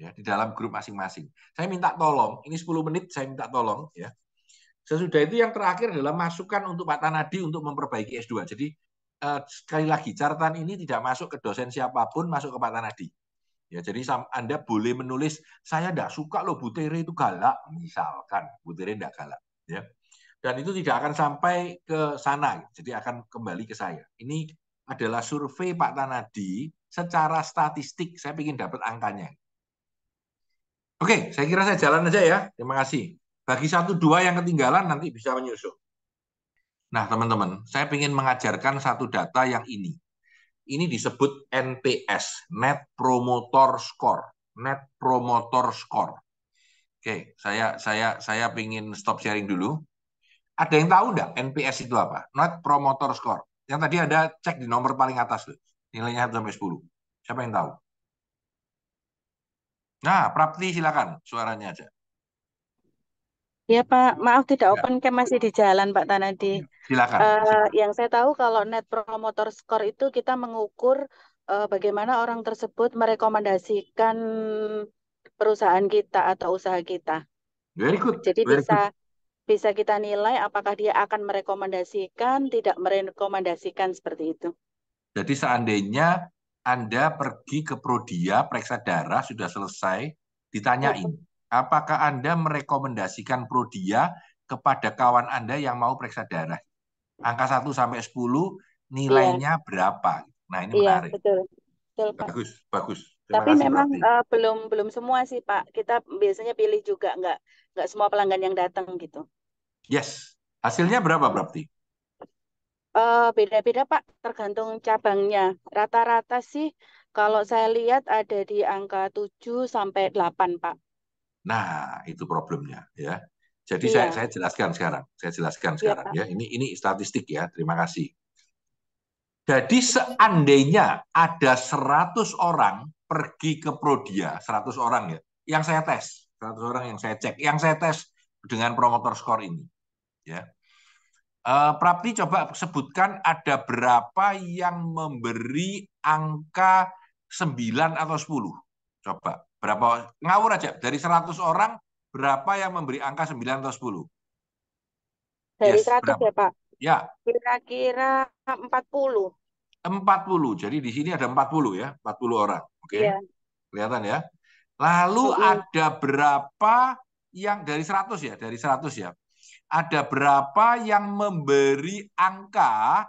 Ya, di dalam grup masing-masing. Saya minta tolong, ini 10 menit saya minta tolong ya Sesudah itu yang terakhir adalah masukan untuk Pak Tanadi untuk memperbaiki S2. Jadi eh, sekali lagi catatan ini tidak masuk ke dosen siapapun, masuk ke Pak Tanadi. Ya, jadi Anda boleh menulis saya tidak suka loh butir itu galak, misalkan Butere tidak galak, ya. Dan itu tidak akan sampai ke sana, jadi akan kembali ke saya. Ini adalah survei Pak Tanadi secara statistik. Saya ingin dapat angkanya. Oke, saya kira saya jalan aja ya. Terima kasih bagi satu dua yang ketinggalan nanti bisa menyusul. Nah, teman-teman, saya ingin mengajarkan satu data yang ini. Ini disebut NPS, Net Promoter Score. Net Promoter Score. Oke, saya saya saya ingin stop sharing dulu. Ada yang tahu enggak NPS itu apa? Net Promoter Score. Yang tadi ada cek di nomor paling atas tuh. Nilainya 1 sampai 10. Siapa yang tahu? Nah, Prapti silakan suaranya aja.
Ya Pak, maaf tidak ya. open cam masih di jalan Pak Tanadi. Iya,
silakan. Uh,
yang saya tahu kalau Net Promoter Score itu kita mengukur uh, bagaimana orang tersebut merekomendasikan perusahaan kita atau usaha kita.
Very good. Jadi Very bisa
good. bisa kita nilai apakah dia akan merekomendasikan, tidak merekomendasikan seperti itu.
Jadi seandainya Anda pergi ke Prodia, periksa darah sudah selesai, ditanyain. Iya, apakah Anda merekomendasikan Prodia kepada kawan Anda yang mau periksa darah? Angka 1 sampai 10 nilainya iya. berapa? Nah, ini iya, menarik.
betul. Betul, Pak.
Bagus, bagus. Terima Tapi kasih, memang
uh, belum belum semua sih, Pak. Kita biasanya pilih juga nggak nggak semua pelanggan yang datang gitu.
Yes. Hasilnya berapa berarti?
Eh, beda-beda, uh, Pak, tergantung cabangnya. Rata-rata sih kalau saya lihat ada di angka 7 sampai 8, Pak.
Nah, itu problemnya ya. Jadi iya. saya saya jelaskan sekarang, saya jelaskan iya, sekarang iya, ya. Ini ini statistik ya. Terima kasih. Jadi seandainya ada 100 orang pergi ke Prodia, 100 orang ya, yang saya tes, 100 orang yang saya cek, yang saya tes dengan promotor skor ini, ya. Uh, Prapti coba sebutkan ada berapa yang memberi angka 9 atau 10. Coba. Berapa ngawur aja dari 100 orang berapa yang memberi angka 9 atau
10? Dari yes, 100 berapa? ya, Pak. Ya. Kira-kira 40.
40. Jadi di sini ada 40 ya, 40 orang. Oke. Okay. Ya. Kelihatan ya. Lalu oh, ada berapa yang dari 100 ya, dari 100 ya. Ada berapa yang memberi angka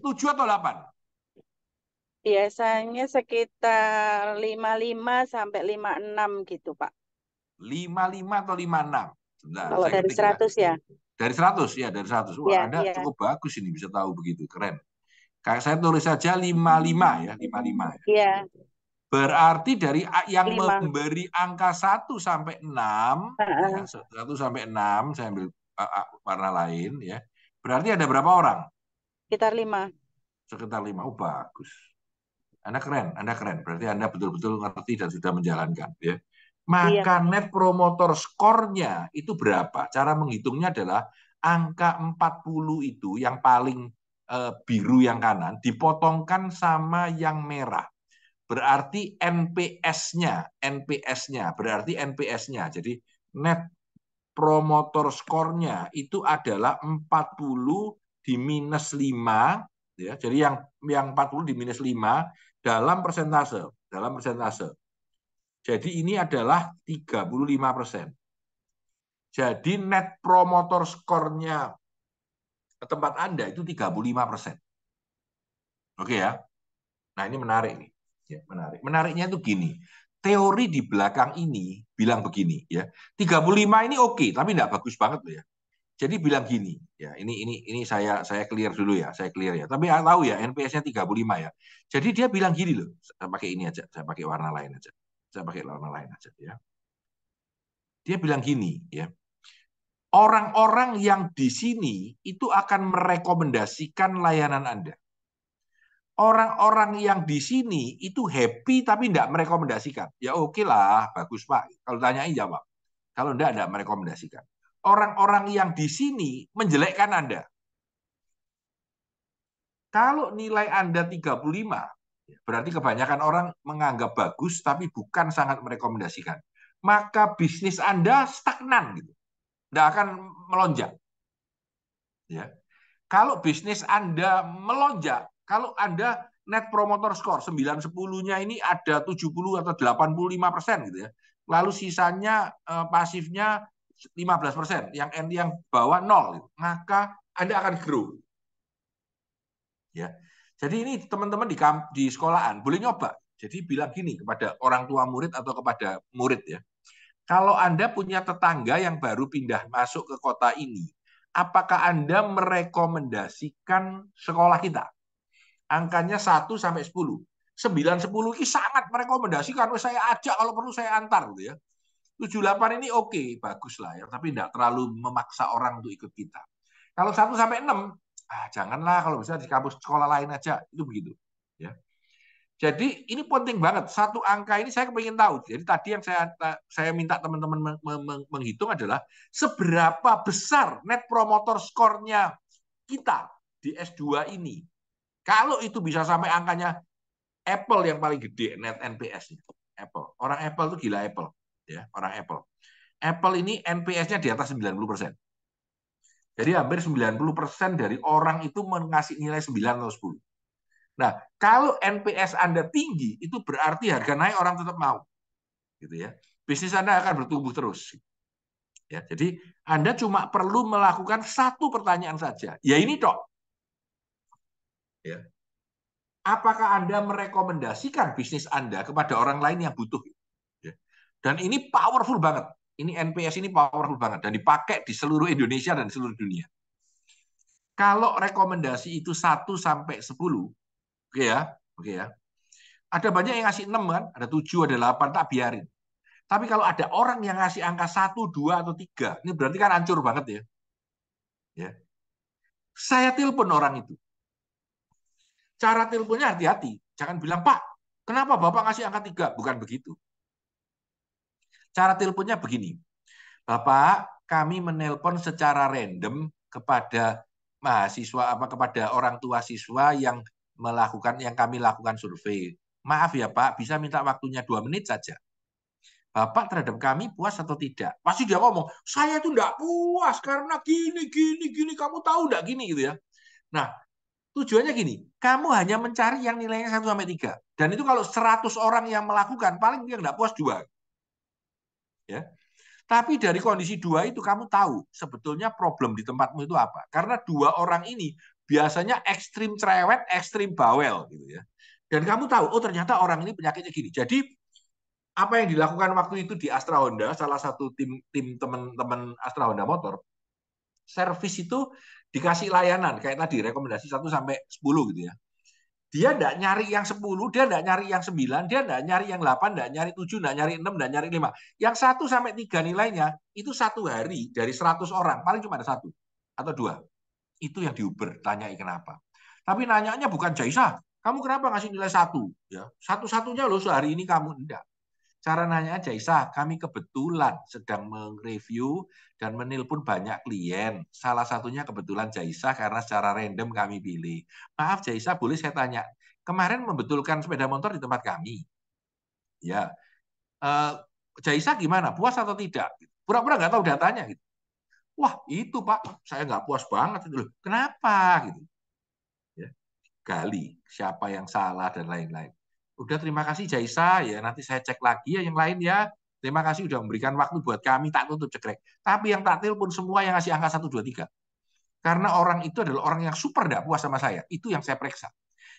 7 atau 8?
Biasanya sekitar 55 sampai 56 gitu, Pak.
55 atau 56? Sebentar, Kalau dari ketika. 100 ya. Dari 100 ya, dari 100. Wah, ya, Anda ya. cukup bagus ini bisa tahu begitu, keren. Kayak saya tulis saja 55 ya, 55 ya. Iya. ya. Berarti dari yang 5. memberi angka 1 sampai 6, uh -huh. ya, 1 sampai 6 saya ambil warna lain ya. Berarti ada berapa orang?
Sekitar 5.
Sekitar 5. Oh, bagus. Anda keren, Anda keren. Berarti Anda betul-betul ngerti dan sudah menjalankan. Ya. Maka iya. net promoter skornya itu berapa? Cara menghitungnya adalah angka 40 itu yang paling eh, biru yang kanan dipotongkan sama yang merah. Berarti NPS-nya, NPS-nya, berarti NPS-nya. Jadi net promoter skornya itu adalah 40 di minus 5 ya. Jadi yang yang 40 di minus 5 dalam persentase, dalam persentase. Jadi ini adalah 35 persen. Jadi net promotor skornya ke tempat Anda itu 35 persen. Oke ya. Nah ini menarik nih. Ya, menarik. Menariknya itu gini. Teori di belakang ini bilang begini ya. 35 ini oke, tapi tidak bagus banget loh ya. Jadi bilang gini, ya ini ini ini saya saya clear dulu ya, saya clear ya. Tapi tahu ya NPS-nya 35 ya. Jadi dia bilang gini loh, saya pakai ini aja, saya pakai warna lain aja. Saya pakai warna lain aja ya. Dia bilang gini ya. Orang-orang yang di sini itu akan merekomendasikan layanan Anda. Orang-orang yang di sini itu happy tapi tidak merekomendasikan. Ya oke okay lah, bagus Pak. Kalau tanyain jawab. Kalau tidak tidak merekomendasikan orang-orang yang di sini menjelekkan Anda. Kalau nilai Anda 35, berarti kebanyakan orang menganggap bagus tapi bukan sangat merekomendasikan. Maka bisnis Anda stagnan gitu. Tidak akan melonjak. Ya. Kalau bisnis Anda melonjak, kalau Anda net promoter score 9-10-nya ini ada 70 atau 85 persen gitu ya. Lalu sisanya eh, pasifnya 15%, yang N yang bawah nol, maka Anda akan grow. Ya. Jadi ini teman-teman di di sekolahan boleh nyoba. Jadi bilang gini kepada orang tua murid atau kepada murid ya. Kalau Anda punya tetangga yang baru pindah masuk ke kota ini, apakah Anda merekomendasikan sekolah kita? Angkanya 1 sampai 10. 9 10 ini sangat merekomendasikan, saya ajak kalau perlu saya antar gitu ya. 78 ini oke, okay, bagus lah ya, tapi tidak terlalu memaksa orang untuk ikut kita. Kalau 1 sampai 6, ah janganlah kalau bisa di kampus sekolah lain aja, itu begitu. Ya. Jadi ini penting banget. Satu angka ini saya ingin tahu. Jadi tadi yang saya saya minta teman-teman menghitung adalah seberapa besar net promoter skornya kita di S2 ini. Kalau itu bisa sampai angkanya Apple yang paling gede net NPS-nya. Apple. Orang Apple tuh gila Apple ya orang Apple. Apple ini NPS-nya di atas 90 persen. Jadi hampir 90 persen dari orang itu mengasih nilai 9 atau 10. Nah, kalau NPS Anda tinggi, itu berarti harga naik orang tetap mau. Gitu ya. Bisnis Anda akan bertumbuh terus. Ya, jadi Anda cuma perlu melakukan satu pertanyaan saja. Ya ini dok. Ya. Apakah Anda merekomendasikan bisnis Anda kepada orang lain yang butuh? Dan ini powerful banget. Ini NPS ini powerful banget dan dipakai di seluruh Indonesia dan seluruh dunia. Kalau rekomendasi itu 1 sampai 10, oke okay ya, oke okay ya. Ada banyak yang ngasih 6 kan, ada 7, ada 8, tak biarin. Tapi kalau ada orang yang ngasih angka 1, 2, atau 3, ini berarti kan hancur banget ya. ya. Saya telepon orang itu. Cara teleponnya hati-hati. Jangan bilang, Pak, kenapa Bapak ngasih angka 3? Bukan begitu. Cara teleponnya begini. Bapak, kami menelpon secara random kepada mahasiswa apa kepada orang tua siswa yang melakukan yang kami lakukan survei. Maaf ya Pak, bisa minta waktunya dua menit saja. Bapak terhadap kami puas atau tidak? Pasti dia ngomong, saya itu enggak puas karena gini, gini, gini, kamu tahu enggak gini gitu ya. Nah, tujuannya gini, kamu hanya mencari yang nilainya 1 sampai 3. Dan itu kalau 100 orang yang melakukan, paling dia enggak puas dua ya. Tapi dari kondisi dua itu kamu tahu sebetulnya problem di tempatmu itu apa. Karena dua orang ini biasanya ekstrim cerewet, ekstrim bawel gitu ya. Dan kamu tahu, oh ternyata orang ini penyakitnya gini. Jadi apa yang dilakukan waktu itu di Astra Honda, salah satu tim tim teman-teman Astra Honda Motor, servis itu dikasih layanan kayak tadi rekomendasi 1 sampai sepuluh, gitu ya dia tidak nyari yang 10, dia tidak nyari yang 9, dia tidak nyari yang 8, tidak nyari 7, tidak nyari 6, tidak nyari 5. Yang 1 sampai 3 nilainya itu satu hari dari 100 orang, paling cuma ada satu atau dua. Itu yang diuber, tanyai kenapa. Tapi nanyanya bukan Jaisa, kamu kenapa ngasih nilai satu? Ya, satu-satunya loh sehari ini kamu Tidak. Cara nanya aja, Isa, kami kebetulan sedang mereview dan menelpon banyak klien. Salah satunya kebetulan Jaisa karena secara random kami pilih. Maaf Jaisa, boleh saya tanya, kemarin membetulkan sepeda motor di tempat kami? Ya. Uh, Jaisa gimana? Puas atau tidak? Pura-pura nggak tahu datanya. Gitu. Wah, itu Pak, saya nggak puas banget. Loh, kenapa? Gitu. Ya. Gali siapa yang salah dan lain-lain. Udah terima kasih Jaisa ya, nanti saya cek lagi ya yang lain ya. Terima kasih udah memberikan waktu buat kami, tak tutup cekrek. Tapi yang tak pun semua yang ngasih angka satu dua tiga Karena orang itu adalah orang yang super tidak puas sama saya. Itu yang saya periksa.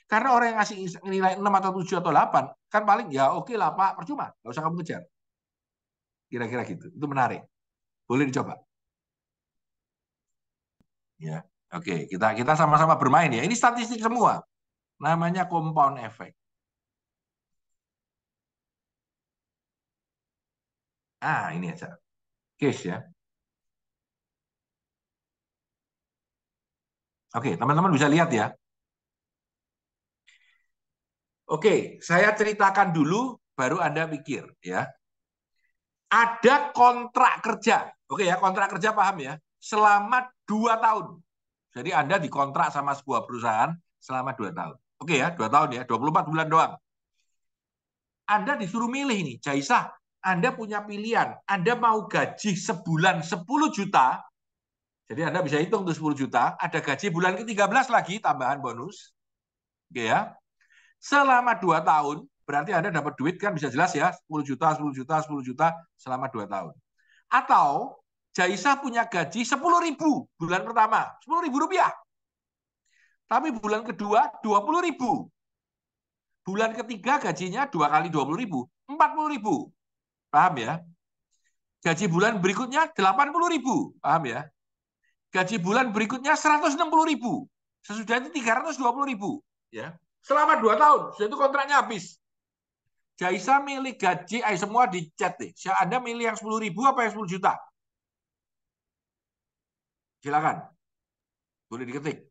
Karena orang yang ngasih nilai 6 atau 7 atau 8, kan paling ya oke okay lah Pak, percuma. Nggak usah kamu kejar. Kira-kira gitu. Itu menarik. Boleh dicoba. Ya, oke. Okay. Kita kita sama-sama bermain ya. Ini statistik semua. Namanya compound effect. Ah, ini aja. Case ya. Oke, teman-teman bisa lihat ya. Oke, saya ceritakan dulu, baru Anda pikir ya. Ada kontrak kerja. Oke ya, kontrak kerja paham ya. Selama dua tahun. Jadi Anda dikontrak sama sebuah perusahaan selama dua tahun. Oke ya, dua tahun ya, 24 bulan doang. Anda disuruh milih nih, Jaisah, anda punya pilihan, Anda mau gaji sebulan 10 juta, jadi Anda bisa hitung tuh 10 juta, ada gaji bulan ke-13 lagi tambahan bonus. Oke ya. Selama 2 tahun, berarti Anda dapat duit kan bisa jelas ya, 10 juta, 10 juta, 10 juta selama 2 tahun. Atau Jaisa punya gaji 10 ribu bulan pertama, 10 ribu rupiah. Tapi bulan kedua 20 ribu. Bulan ketiga gajinya dua kali 20 ribu, 40 ribu. Paham ya? Gaji bulan berikutnya 80 ribu. Paham ya? Gaji bulan berikutnya 160 ribu. Sesudah itu 320 ribu. Ya. Selama 2 tahun. Sesudah itu kontraknya habis. Jaisa milih gaji, ay, semua dicat Saya Anda milih yang 10 ribu apa yang 10 juta? Silakan. Boleh diketik.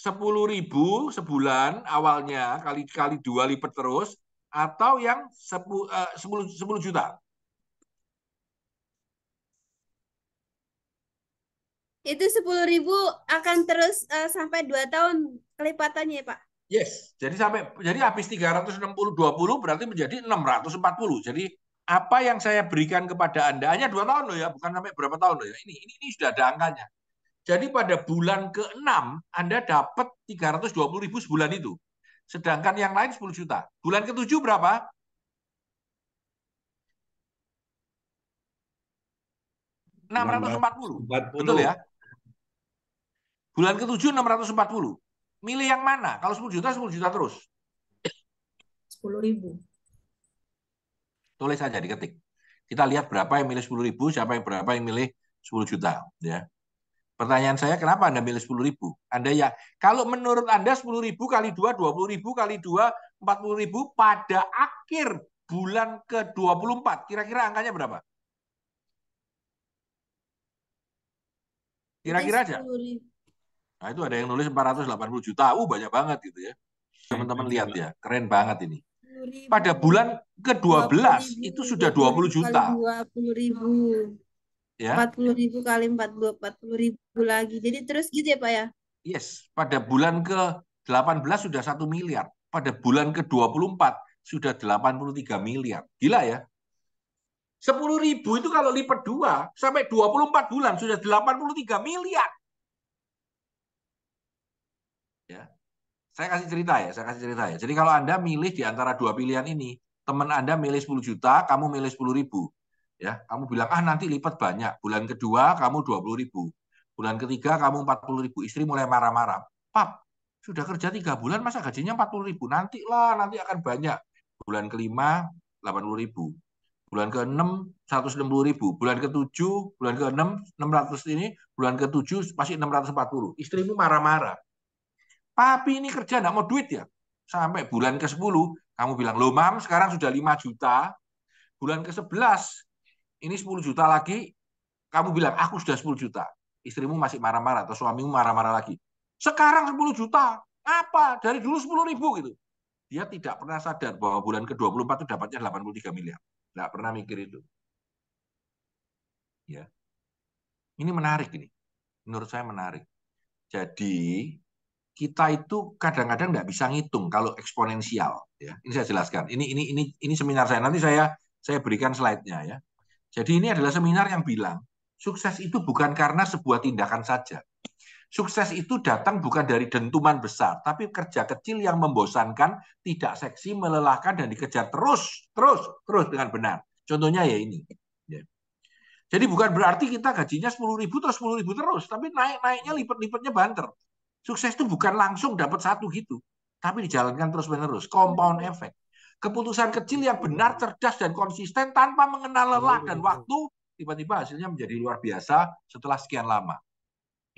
10 ribu sebulan awalnya, kali-kali dua lipat terus, atau yang 10, 10, 10 juta?
Itu 10 ribu akan terus uh, sampai 2 tahun kelipatannya ya Pak?
Yes, jadi sampai jadi habis 360 20 berarti menjadi 640. Jadi apa yang saya berikan kepada Anda hanya 2 tahun loh ya, bukan sampai berapa tahun loh ya. Ini ini, ini sudah ada angkanya. Jadi pada bulan ke-6 Anda dapat 320 ribu sebulan itu. Sedangkan yang lain 10 juta. Bulan ketujuh berapa? enam ratus empat puluh betul ya bulan ketujuh enam ratus empat puluh milih yang mana kalau sepuluh juta sepuluh juta terus sepuluh ribu tulis saja diketik kita lihat berapa yang milih sepuluh ribu siapa yang berapa yang milih sepuluh juta ya Pertanyaan saya, kenapa Anda milih 10 ribu? Anda ya, kalau menurut Anda 10 ribu kali 2, 20 ribu kali 2, 40 ribu, pada akhir bulan ke-24, kira-kira angkanya berapa? Kira-kira aja. Nah, itu ada yang nulis 480 juta. Uh, banyak banget gitu ya. Teman-teman lihat ya, keren banget ini. Pada bulan ke-12 itu sudah 20 juta.
20 ribu ya. 40 ribu kali 40, 40 ribu lagi. Jadi terus gitu ya Pak ya?
Yes, pada bulan ke-18 sudah 1 miliar. Pada bulan ke-24 sudah 83 miliar. Gila ya? 10 ribu itu kalau lipat 2 sampai 24 bulan sudah 83 miliar. Ya. Saya kasih cerita ya, saya kasih cerita ya. Jadi kalau Anda milih di antara dua pilihan ini, teman Anda milih 10 juta, kamu milih 10 ribu ya kamu bilang ah nanti lipat banyak bulan kedua kamu dua puluh ribu bulan ketiga kamu empat puluh ribu istri mulai marah-marah pap sudah kerja tiga bulan masa gajinya empat puluh ribu nanti lah nanti akan banyak bulan kelima delapan puluh ribu bulan ke enam seratus enam puluh ribu bulan ke tujuh bulan ke enam enam ratus ini bulan ke tujuh masih enam ratus empat puluh istrimu marah-marah papi ini kerja nggak mau duit ya sampai bulan ke sepuluh kamu bilang lo mam sekarang sudah lima juta bulan ke sebelas ini 10 juta lagi, kamu bilang, aku sudah 10 juta. Istrimu masih marah-marah atau suamimu marah-marah lagi. Sekarang 10 juta, apa? Dari dulu 10 ribu gitu. Dia tidak pernah sadar bahwa bulan ke-24 itu dapatnya 83 miliar. Tidak pernah mikir itu. Ya. Ini menarik ini. Menurut saya menarik. Jadi kita itu kadang-kadang nggak bisa ngitung kalau eksponensial ya ini saya jelaskan ini ini ini ini seminar saya nanti saya saya berikan slide-nya ya jadi ini adalah seminar yang bilang, sukses itu bukan karena sebuah tindakan saja. Sukses itu datang bukan dari dentuman besar, tapi kerja kecil yang membosankan, tidak seksi, melelahkan, dan dikejar terus, terus, terus dengan benar. Contohnya ya ini. Ya. Jadi bukan berarti kita gajinya 10 ribu terus 10 ribu terus, tapi naik-naiknya lipat-lipatnya banter. Sukses itu bukan langsung dapat satu gitu, tapi dijalankan terus-menerus, compound effect keputusan kecil yang benar, hmm. cerdas, dan konsisten tanpa mengenal lelah dan waktu, tiba-tiba hasilnya menjadi luar biasa setelah sekian lama.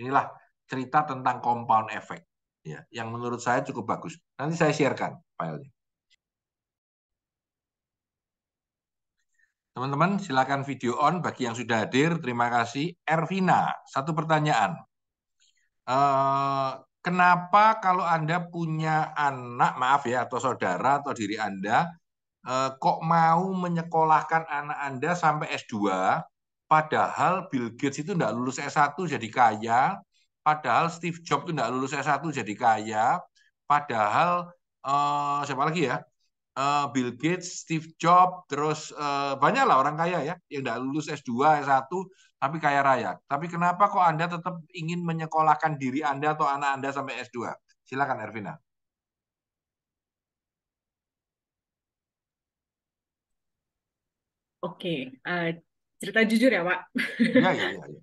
Inilah cerita tentang compound effect ya, yang menurut saya cukup bagus. Nanti saya sharekan filenya. Teman-teman, silakan video on bagi yang sudah hadir. Terima kasih. Ervina, satu pertanyaan. Uh, Kenapa kalau Anda punya anak, maaf ya, atau saudara atau diri Anda, eh, kok mau menyekolahkan anak Anda sampai S2, padahal Bill Gates itu tidak lulus S1 jadi kaya, padahal Steve Jobs itu tidak lulus S1 jadi kaya, padahal eh, siapa lagi ya, uh, Bill Gates, Steve Jobs, terus uh, eh, banyak orang kaya ya yang tidak lulus S2, S1, tapi kaya raya. Tapi kenapa kok Anda tetap ingin menyekolahkan diri Anda atau anak Anda sampai S2? Silakan Ervina.
Oke, okay. uh, eh, cerita jujur ya, Pak. Ya ya, Ya.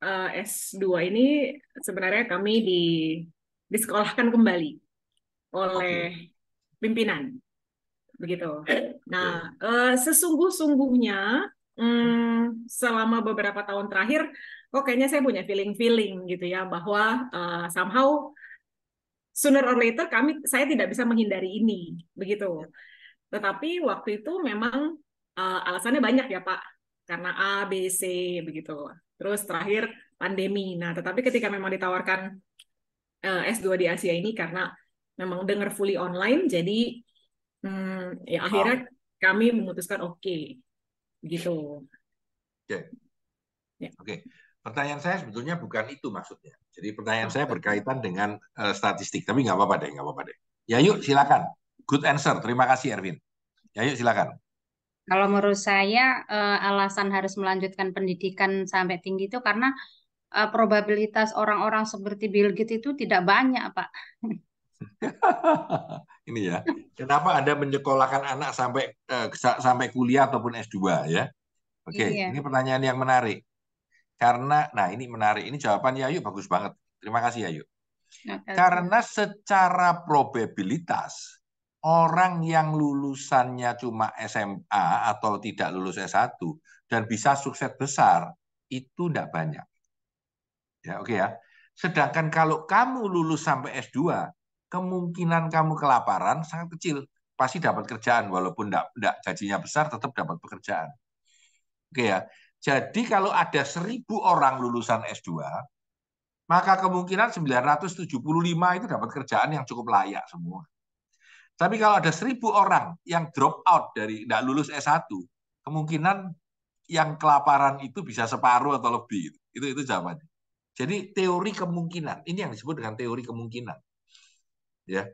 Uh, S2 ini sebenarnya kami di disekolahkan kembali oleh pimpinan begitu. Nah, iya. eh, sesungguh-sungguhnya hmm, selama beberapa tahun terakhir, kok kayaknya saya punya feeling-feeling gitu ya bahwa eh, somehow sooner or later kami saya tidak bisa menghindari ini begitu. Tetapi waktu itu memang eh, alasannya banyak ya Pak, karena A, B, C begitu. Terus terakhir pandemi. Nah, tetapi ketika memang ditawarkan S2 di Asia ini karena memang dengar fully online jadi hmm, ya akhirnya kami memutuskan oke okay. gitu oke
okay. Ya. yeah. okay. pertanyaan saya sebetulnya bukan itu maksudnya jadi pertanyaan oh. saya berkaitan dengan uh, statistik tapi nggak apa-apa deh nggak apa-apa deh ya yuk silakan good answer terima kasih Erwin ya yuk silakan
kalau menurut saya eh, alasan harus melanjutkan pendidikan sampai tinggi itu karena eh, probabilitas orang-orang seperti Bill Gates itu tidak banyak, Pak. [LAUGHS]
[LAUGHS] ini ya. Kenapa Anda menyekolahkan anak sampai eh, sampai kuliah ataupun S2 ya? Oke, okay. iya. ini pertanyaan yang menarik. Karena nah ini menarik, ini jawaban Yayu bagus banget. Terima kasih Yayu. Nah, Karena secara probabilitas orang yang lulusannya cuma SMA atau tidak lulus S1 dan bisa sukses besar itu tidak banyak. Ya, oke okay ya. Sedangkan kalau kamu lulus sampai S2, kemungkinan kamu kelaparan sangat kecil. Pasti dapat kerjaan, walaupun tidak gajinya besar, tetap dapat pekerjaan. Oke ya. Jadi kalau ada seribu orang lulusan S2, maka kemungkinan 975 itu dapat kerjaan yang cukup layak semua. Tapi kalau ada seribu orang yang drop out dari tidak lulus S1, kemungkinan yang kelaparan itu bisa separuh atau lebih. Itu itu jawabannya. Jadi teori kemungkinan, ini yang disebut dengan teori kemungkinan ya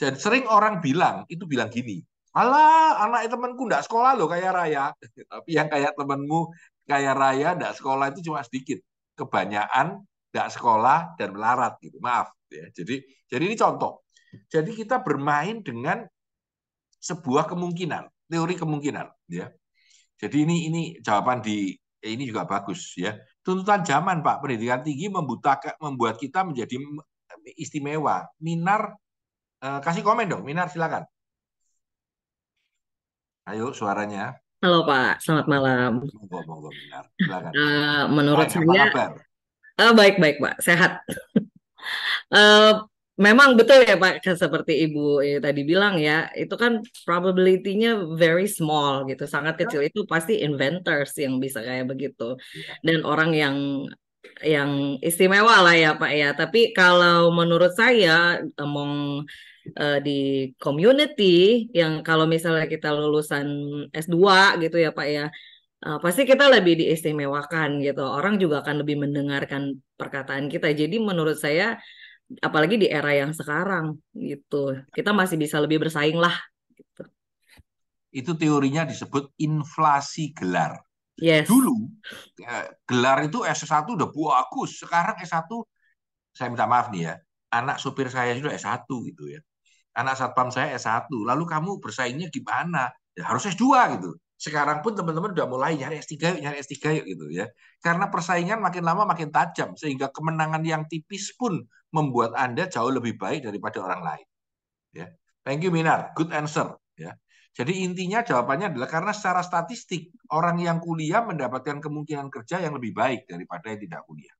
dan sering orang bilang itu bilang gini alah anak temanku enggak sekolah loh kayak raya [LAUGHS] tapi yang kayak temanmu kayak raya enggak sekolah itu cuma sedikit kebanyakan enggak sekolah dan melarat gitu maaf ya jadi jadi ini contoh jadi kita bermain dengan sebuah kemungkinan teori kemungkinan ya jadi ini ini jawaban di eh, ini juga bagus ya tuntutan zaman pak pendidikan tinggi membutakan membuat kita menjadi mm, istimewa minar Uh, kasih komen dong, Minar silakan. Ayo suaranya.
Halo Pak, selamat malam. Monggo, monggo, Minar. Silakan. Uh, menurut Baik, saya, uh, baik baik Pak, sehat. uh, [LAUGHS] memang betul ya Pak, seperti Ibu ya, tadi
bilang ya, itu kan probability-nya very small gitu, sangat ya. kecil. Itu pasti inventors yang bisa kayak begitu. Iya. Dan orang yang yang istimewa lah ya Pak ya. Tapi kalau menurut saya among uh, di community yang kalau misalnya kita lulusan S2 gitu ya Pak ya uh, pasti kita lebih diistimewakan gitu orang juga akan lebih mendengarkan perkataan kita jadi menurut saya apalagi di era yang sekarang gitu kita masih bisa
lebih bersaing
lah gitu.
itu teorinya disebut inflasi gelar yes. dulu ya, gelar itu S1 udah bagus sekarang S1 saya minta maaf nih ya anak supir saya sudah S1 gitu ya anak satpam saya S1, lalu kamu bersaingnya gimana? Ya, harus S2 gitu. Sekarang pun teman-teman udah mulai nyari S3 yuk, nyari S3 yuk gitu ya. Karena persaingan makin lama makin tajam, sehingga kemenangan yang tipis pun membuat Anda jauh lebih baik daripada orang lain. Ya. Thank you Minar, good answer. Ya. Jadi intinya jawabannya adalah karena secara statistik orang yang kuliah mendapatkan kemungkinan kerja yang lebih baik daripada yang tidak kuliah.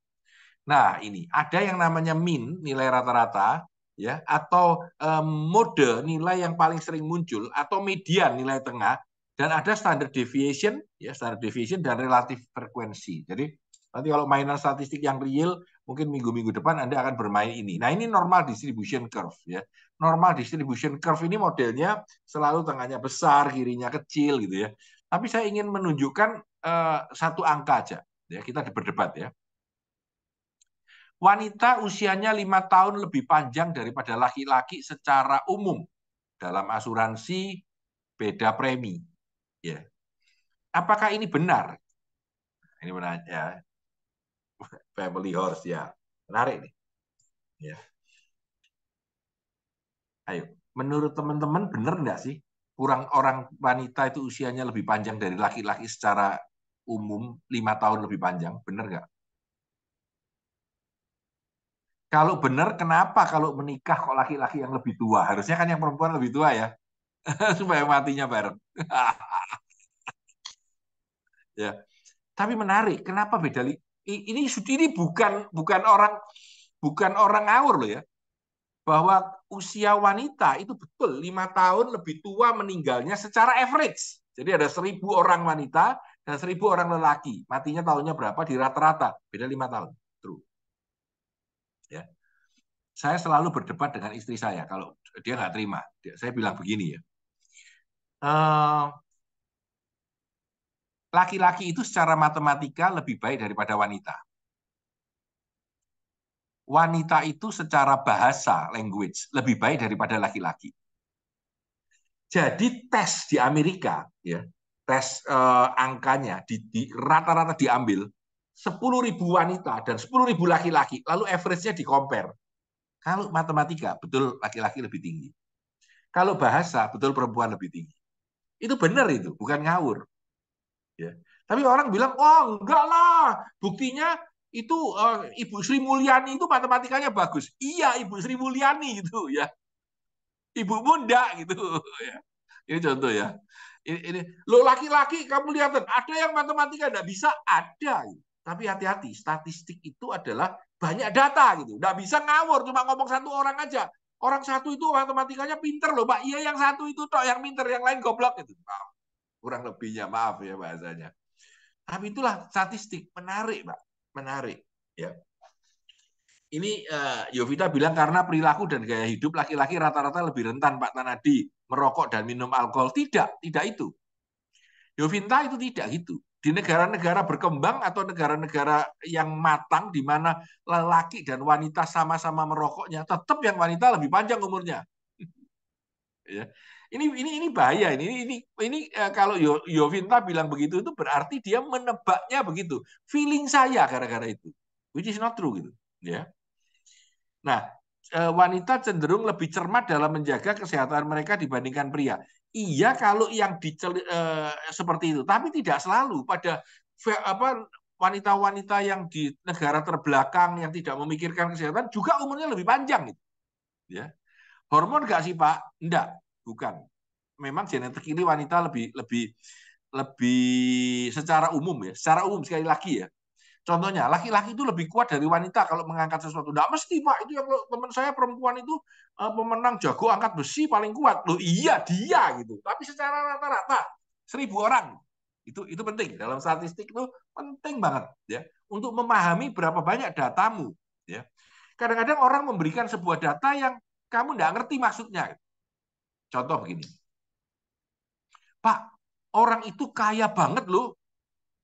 Nah ini ada yang namanya min nilai rata-rata ya atau um, mode nilai yang paling sering muncul atau median nilai tengah dan ada standard deviation ya standard deviation dan relatif frekuensi. Jadi nanti kalau mainan statistik yang real mungkin minggu-minggu depan Anda akan bermain ini. Nah, ini normal distribution curve ya. Normal distribution curve ini modelnya selalu tengahnya besar, kirinya kecil gitu ya. Tapi saya ingin menunjukkan uh, satu angka aja ya. Kita berdebat ya. Wanita usianya lima tahun lebih panjang daripada laki-laki secara umum dalam asuransi beda premi. Ya. Apakah ini benar? Ini benar ya. Family horse ya. Menarik nih. Ya. Ayo, menurut teman-teman benar nggak sih kurang orang wanita itu usianya lebih panjang dari laki-laki secara umum lima tahun lebih panjang, benar nggak? Kalau benar, kenapa kalau menikah kok laki-laki yang lebih tua? Harusnya kan yang perempuan lebih tua ya, [LAUGHS] supaya matinya bareng. [LAUGHS] ya, tapi menarik. Kenapa beda? Ini ini bukan bukan orang bukan orang ngawur loh ya bahwa usia wanita itu betul lima tahun lebih tua meninggalnya secara average. Jadi ada seribu orang wanita dan seribu orang lelaki. Matinya tahunnya berapa di rata-rata. Beda lima tahun saya selalu berdebat dengan istri saya kalau dia nggak terima. Saya bilang begini ya. Ehm, laki-laki itu secara matematika lebih baik daripada wanita. Wanita itu secara bahasa, language, lebih baik daripada laki-laki. Jadi tes di Amerika, ya, tes eh, angkanya di, di rata-rata diambil 10.000 wanita dan 10.000 laki-laki, lalu average-nya di compare kalau matematika, betul laki-laki lebih tinggi. Kalau bahasa, betul perempuan lebih tinggi. Itu benar itu, bukan ngawur. Ya. Tapi orang bilang, oh enggak lah, buktinya itu uh, Ibu Sri Mulyani itu matematikanya bagus. Iya, Ibu Sri Mulyani itu ya. Ibu Bunda gitu ya. Ini contoh ya. Ini, ini lo laki-laki kamu lihat ada yang matematika enggak bisa ada. Tapi hati-hati, statistik itu adalah banyak data gitu. Nggak bisa ngawur, cuma ngomong satu orang aja. Orang satu itu matematikanya pinter loh, Pak. Iya yang satu itu toh yang pinter, yang lain goblok gitu. Maaf. Kurang lebihnya, maaf ya bahasanya. Tapi itulah statistik, menarik, Pak. Menarik, ya. Ini uh, Yovita bilang karena perilaku dan gaya hidup laki-laki rata-rata lebih rentan Pak Tanadi merokok dan minum alkohol. Tidak, tidak itu. Yovita itu tidak gitu di negara-negara berkembang atau negara-negara yang matang di mana lelaki dan wanita sama-sama merokoknya tetap yang wanita lebih panjang umurnya [LAUGHS] ya ini ini ini bahaya ini ini ini eh, kalau Yovinta bilang begitu itu berarti dia menebaknya begitu feeling saya gara-gara itu which is not true gitu ya nah eh, wanita cenderung lebih cermat dalam menjaga kesehatan mereka dibandingkan pria Iya kalau yang diceli, eh, seperti itu, tapi tidak selalu pada apa wanita-wanita yang di negara terbelakang yang tidak memikirkan kesehatan juga umurnya lebih panjang gitu. Ya. Hormon gak sih, Pak? Enggak, bukan. Memang genetik ini wanita lebih lebih lebih secara umum ya, secara umum sekali lagi ya, Contohnya, laki-laki itu lebih kuat dari wanita kalau mengangkat sesuatu. Tidak mesti, Pak. Itu yang teman saya perempuan itu eh, pemenang jago angkat besi paling kuat. Loh, iya, dia gitu. Tapi secara rata-rata, seribu orang. Itu itu penting. Dalam statistik itu penting banget. ya Untuk memahami berapa banyak datamu. ya Kadang-kadang orang memberikan sebuah data yang kamu tidak ngerti maksudnya. Contoh begini. Pak, orang itu kaya banget loh.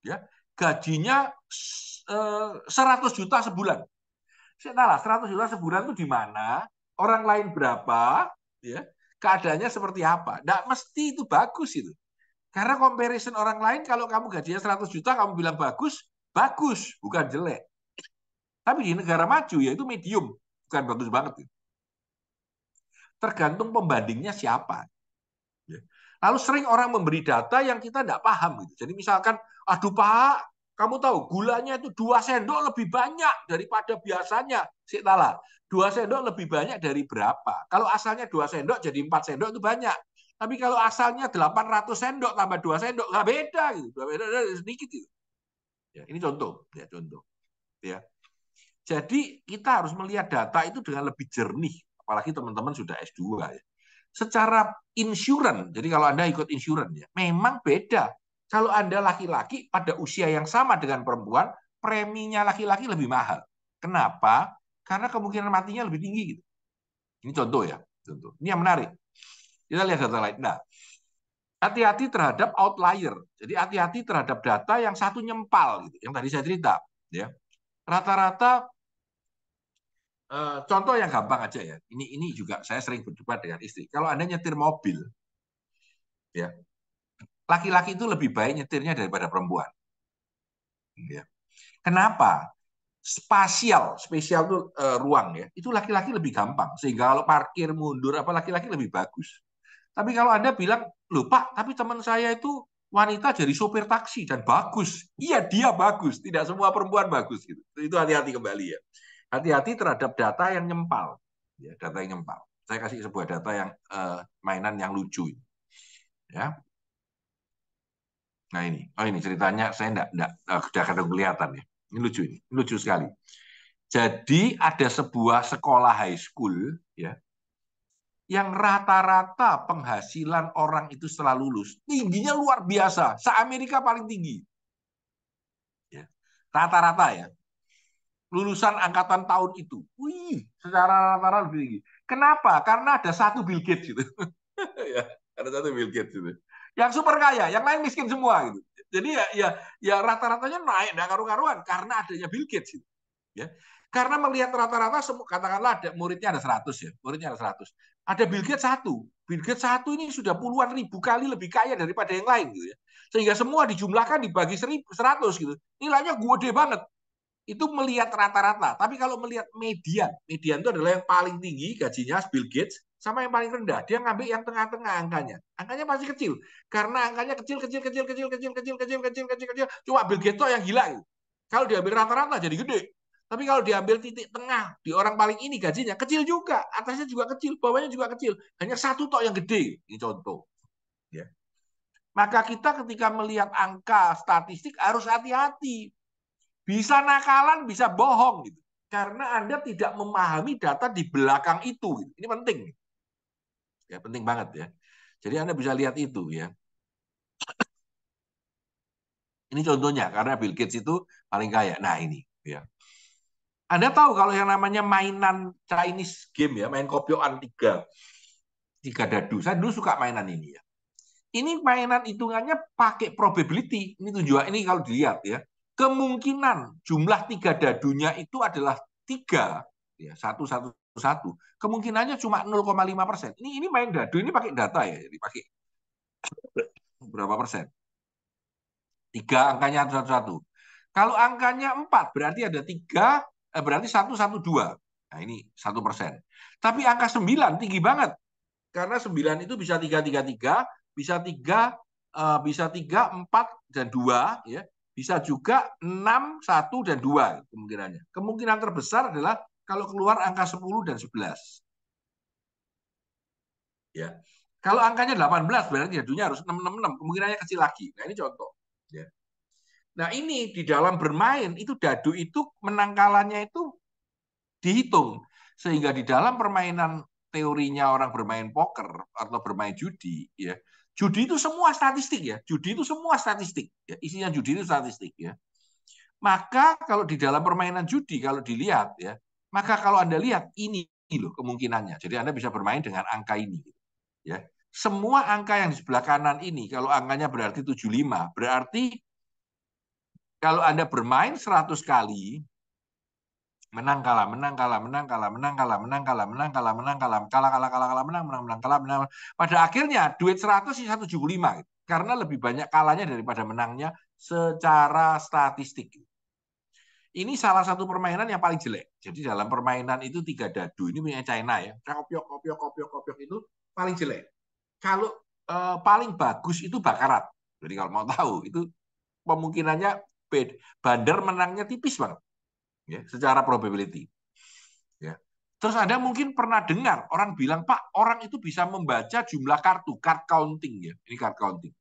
Ya, gajinya 100 eh, juta sebulan. Saya tahu 100 juta sebulan itu di mana, orang lain berapa, ya keadaannya seperti apa. Tidak mesti itu bagus itu. Karena comparison orang lain kalau kamu gajinya 100 juta kamu bilang bagus, bagus bukan jelek. Tapi di negara maju yaitu medium, bukan bagus banget. Gitu. Tergantung pembandingnya siapa. Ya. Lalu sering orang memberi data yang kita tidak paham. Gitu. Jadi misalkan aduh Pak, kamu tahu gulanya itu dua sendok lebih banyak daripada biasanya si tala. Dua sendok lebih banyak dari berapa? Kalau asalnya dua sendok jadi empat sendok itu banyak. Tapi kalau asalnya 800 sendok tambah dua sendok nggak beda gitu, beda, beda sedikit gitu. Ya, ini contoh, ya contoh. Ya. Jadi kita harus melihat data itu dengan lebih jernih, apalagi teman-teman sudah S2 ya. Secara insurance, jadi kalau Anda ikut insurance ya, memang beda kalau Anda laki-laki pada usia yang sama dengan perempuan, preminya laki-laki lebih mahal. Kenapa? Karena kemungkinan matinya lebih tinggi gitu. Ini contoh ya, contoh. Ini yang menarik. Kita lihat data lain. Nah, hati-hati terhadap outlier. Jadi hati-hati terhadap data yang satu nyempal gitu, yang tadi saya cerita, ya. Rata-rata eh, contoh yang gampang aja ya. Ini ini juga saya sering berdebat dengan istri. Kalau Anda nyetir mobil ya, laki-laki itu lebih baik nyetirnya daripada perempuan. Ya. Kenapa? Spasial, spesial itu uh, eh, ruang ya. Itu laki-laki lebih gampang. Sehingga kalau parkir mundur apa laki-laki lebih bagus. Tapi kalau Anda bilang, lupa, tapi teman saya itu wanita jadi sopir taksi dan bagus." Iya, dia bagus. Tidak semua perempuan bagus gitu. Itu hati-hati kembali ya. Hati-hati terhadap data yang nyempal. Ya, data yang nyempal. Saya kasih sebuah data yang uh, mainan yang lucu. Ya Nah ini, oh ini ceritanya saya enggak, enggak, eh, enggak sudah kadang kelihatan ya. Ini lucu ini, lucu sekali. Jadi ada sebuah sekolah high school ya yang rata-rata penghasilan orang itu setelah lulus tingginya luar biasa, se Amerika paling tinggi. Ya. Rata-rata ya. Lulusan angkatan tahun itu, wih, secara rata-rata lebih tinggi. Kenapa? Karena ada satu Bill Gates gitu. [LAUGHS] ya, ada satu Bill Gates gitu yang super kaya, yang lain miskin semua gitu. Jadi ya ya ya rata-ratanya naik nggak karu-karuan karena adanya Bill Gates gitu. Ya. Karena melihat rata-rata katakanlah ada muridnya ada 100 ya, muridnya ada 100. Ada Bill Gates satu. Bill Gates satu ini sudah puluhan ribu kali lebih kaya daripada yang lain gitu ya. Sehingga semua dijumlahkan dibagi 100 gitu. Nilainya gede banget. Itu melihat rata-rata. Tapi kalau melihat median, median itu adalah yang paling tinggi gajinya Bill Gates sama yang paling rendah. Dia ngambil yang tengah-tengah angkanya. Angkanya masih kecil. Karena angkanya kecil, kecil, kecil, kecil, kecil, kecil, kecil, kecil, kecil, kecil. Cuma Bill Gates yang gila. Gitu. Kalau diambil rata-rata jadi gede. Tapi kalau diambil titik tengah di orang paling ini gajinya kecil juga, atasnya juga kecil, bawahnya juga kecil. Hanya satu tok yang gede. Ini contoh. Ya. Maka kita ketika melihat angka statistik harus hati-hati. Bisa nakalan, bisa bohong gitu. Karena Anda tidak memahami data di belakang itu. Gitu. Ini penting. Gitu ya penting banget ya. Jadi Anda bisa lihat itu ya. [COUGHS] Ini contohnya karena Bill Gates itu paling kaya. Nah, ini ya. Anda tahu kalau yang namanya mainan Chinese game ya, main kopioan tiga, tiga dadu. Saya dulu suka mainan ini ya. Ini mainan hitungannya pakai probability. Ini tujuan ini kalau dilihat ya. Kemungkinan jumlah tiga dadunya itu adalah tiga. Ya, satu, satu, satu kemungkinannya cuma 0,5 persen. Ini ini main dadu, ini pakai data ya, jadi pakai [LAUGHS] berapa persen? Tiga angkanya satu satu. Kalau angkanya empat berarti ada tiga, eh, berarti satu satu dua. Nah ini satu persen. Tapi angka sembilan tinggi banget karena sembilan itu bisa tiga tiga tiga, bisa tiga eh, bisa tiga empat dan dua ya bisa juga enam satu dan dua kemungkinannya. Kemungkinan terbesar adalah kalau keluar angka 10 dan 11. Ya. Kalau angkanya 18 berarti jadinya harus 666, kemungkinannya kecil lagi. Nah, ini contoh. Ya. Nah, ini di dalam bermain itu dadu itu menangkalannya itu dihitung sehingga di dalam permainan teorinya orang bermain poker atau bermain judi ya. Judi itu semua statistik ya. Judi itu semua statistik ya. Isinya judi itu statistik ya. Maka kalau di dalam permainan judi kalau dilihat ya, maka kalau Anda lihat ini loh kemungkinannya. Jadi Anda bisa bermain dengan angka ini. Ya. Semua angka yang di sebelah kanan ini, kalau angkanya berarti 75, berarti kalau Anda bermain 100 kali, menang kalah menang kalah menang kalah menang kalah menang kalah menang kalah menang kalah kalah kalah kalah kalah menang menang menang kalah menang pada akhirnya duit 100 sisa 75 karena lebih banyak kalahnya daripada menangnya secara statistik ini salah satu permainan yang paling jelek. Jadi dalam permainan itu tiga dadu ini punya China ya. Kopiok kopiok kopiok kopiok itu paling jelek. Kalau eh, paling bagus itu bakarat. Jadi kalau mau tahu itu kemungkinannya bandar menangnya tipis banget. Ya, secara probability. Ya. Terus ada mungkin pernah dengar orang bilang, "Pak, orang itu bisa membaca jumlah kartu, card counting ya." Ini card counting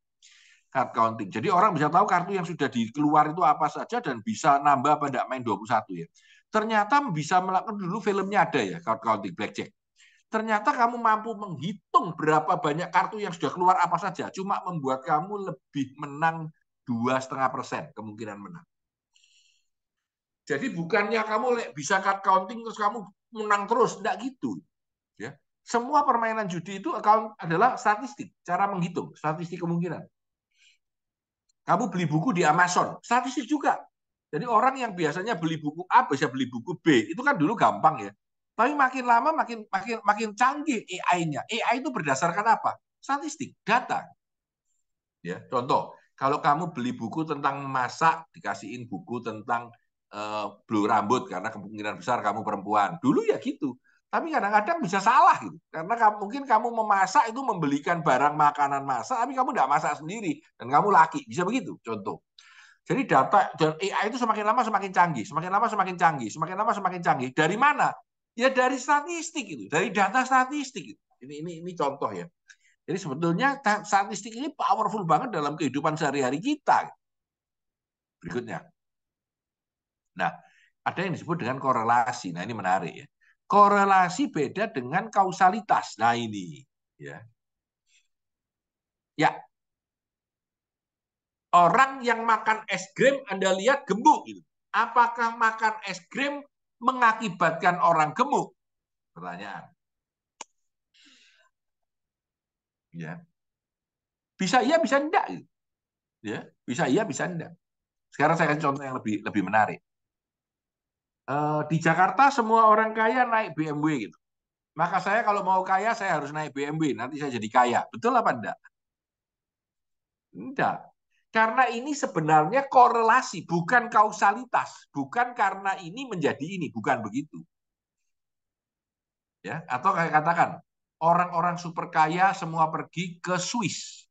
card counting. Jadi orang bisa tahu kartu yang sudah dikeluar itu apa saja dan bisa nambah pada main 21 ya. Ternyata bisa melakukan dulu filmnya ada ya card counting blackjack. Ternyata kamu mampu menghitung berapa banyak kartu yang sudah keluar apa saja. Cuma membuat kamu lebih menang dua setengah persen kemungkinan menang. Jadi bukannya kamu bisa card counting terus kamu menang terus, enggak gitu. Ya. Semua permainan judi itu account adalah statistik, cara menghitung, statistik kemungkinan. Kamu beli buku di Amazon, statistik juga. Jadi orang yang biasanya beli buku A bisa beli buku B, itu kan dulu gampang ya. Tapi makin lama makin makin makin canggih AI-nya. AI itu berdasarkan apa? Statistik, data. Ya, contoh, kalau kamu beli buku tentang masak, dikasihin buku tentang uh, eh, blue rambut karena kemungkinan besar kamu perempuan. Dulu ya gitu tapi kadang-kadang bisa salah gitu. Karena kamu, mungkin kamu memasak itu membelikan barang makanan masak, tapi kamu tidak masak sendiri dan kamu laki, bisa begitu. Contoh. Jadi data dan AI itu semakin lama semakin canggih, semakin lama semakin canggih, semakin lama semakin canggih. Dari mana? Ya dari statistik itu, dari data statistik. Gitu. Ini ini ini contoh ya. Jadi sebetulnya statistik ini powerful banget dalam kehidupan sehari-hari kita. Berikutnya. Nah, ada yang disebut dengan korelasi. Nah, ini menarik ya korelasi beda dengan kausalitas. Nah ini, ya. Ya. Orang yang makan es krim Anda lihat gemuk gitu. Apakah makan es krim mengakibatkan orang gemuk? Pertanyaan. Ya. Bisa iya, bisa enggak. Gitu. Ya, bisa iya, bisa enggak. Sekarang saya akan contoh yang lebih lebih menarik. Eh, di Jakarta semua orang kaya naik BMW gitu. Maka saya kalau mau kaya saya harus naik BMW, nanti saya jadi kaya. Betul apa enggak? Enggak. Karena ini sebenarnya korelasi, bukan kausalitas, bukan karena ini menjadi ini, bukan begitu. Ya, atau kayak katakan, orang-orang super kaya semua pergi ke Swiss.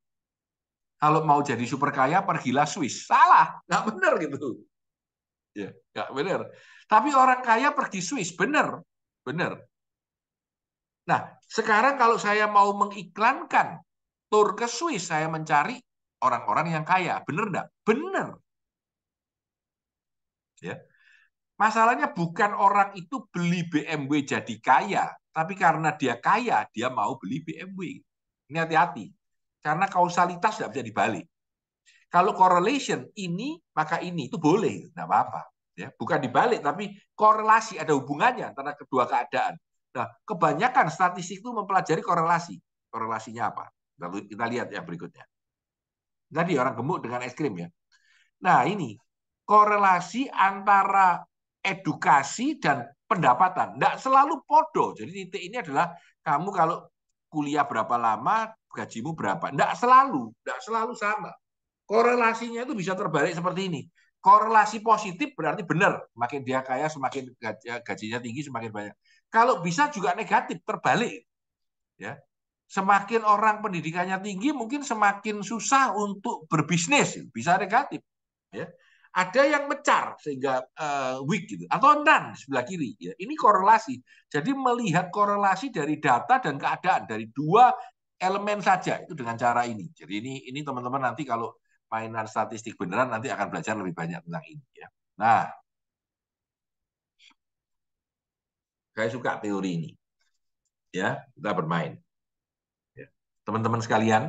Kalau mau jadi super kaya, pergilah Swiss. Salah, nggak benar gitu. Ya, nggak benar. Tapi orang kaya pergi Swiss, benar, benar. Nah, sekarang kalau saya mau mengiklankan tur ke Swiss, saya mencari orang-orang yang kaya, benar enggak? Benar. Ya. Masalahnya bukan orang itu beli BMW jadi kaya, tapi karena dia kaya, dia mau beli BMW. Ini hati-hati. Karena kausalitas tidak bisa dibalik. Kalau correlation ini, maka ini, itu boleh. Tidak apa-apa ya bukan dibalik tapi korelasi ada hubungannya antara kedua keadaan. Nah, kebanyakan statistik itu mempelajari korelasi. Korelasinya apa? Lalu kita lihat yang berikutnya. Tadi orang gemuk dengan es krim ya. Nah, ini korelasi antara edukasi dan pendapatan. Tidak selalu podo. Jadi titik ini adalah kamu kalau kuliah berapa lama, gajimu berapa. Tidak selalu, tidak selalu sama. Korelasinya itu bisa terbalik seperti ini korelasi positif berarti benar. semakin dia kaya, semakin gajinya tinggi, semakin banyak. Kalau bisa juga negatif, terbalik. Ya, Semakin orang pendidikannya tinggi, mungkin semakin susah untuk berbisnis. Bisa negatif. Ya. Ada yang mecar sehingga uh, weak gitu, atau non sebelah kiri. Ya. Ini korelasi. Jadi melihat korelasi dari data dan keadaan dari dua elemen saja itu dengan cara ini. Jadi ini ini teman-teman nanti kalau mainan statistik beneran nanti akan belajar lebih banyak tentang ini ya. Nah, saya suka teori ini. Ya, kita bermain. Ya. Teman-teman ya. sekalian,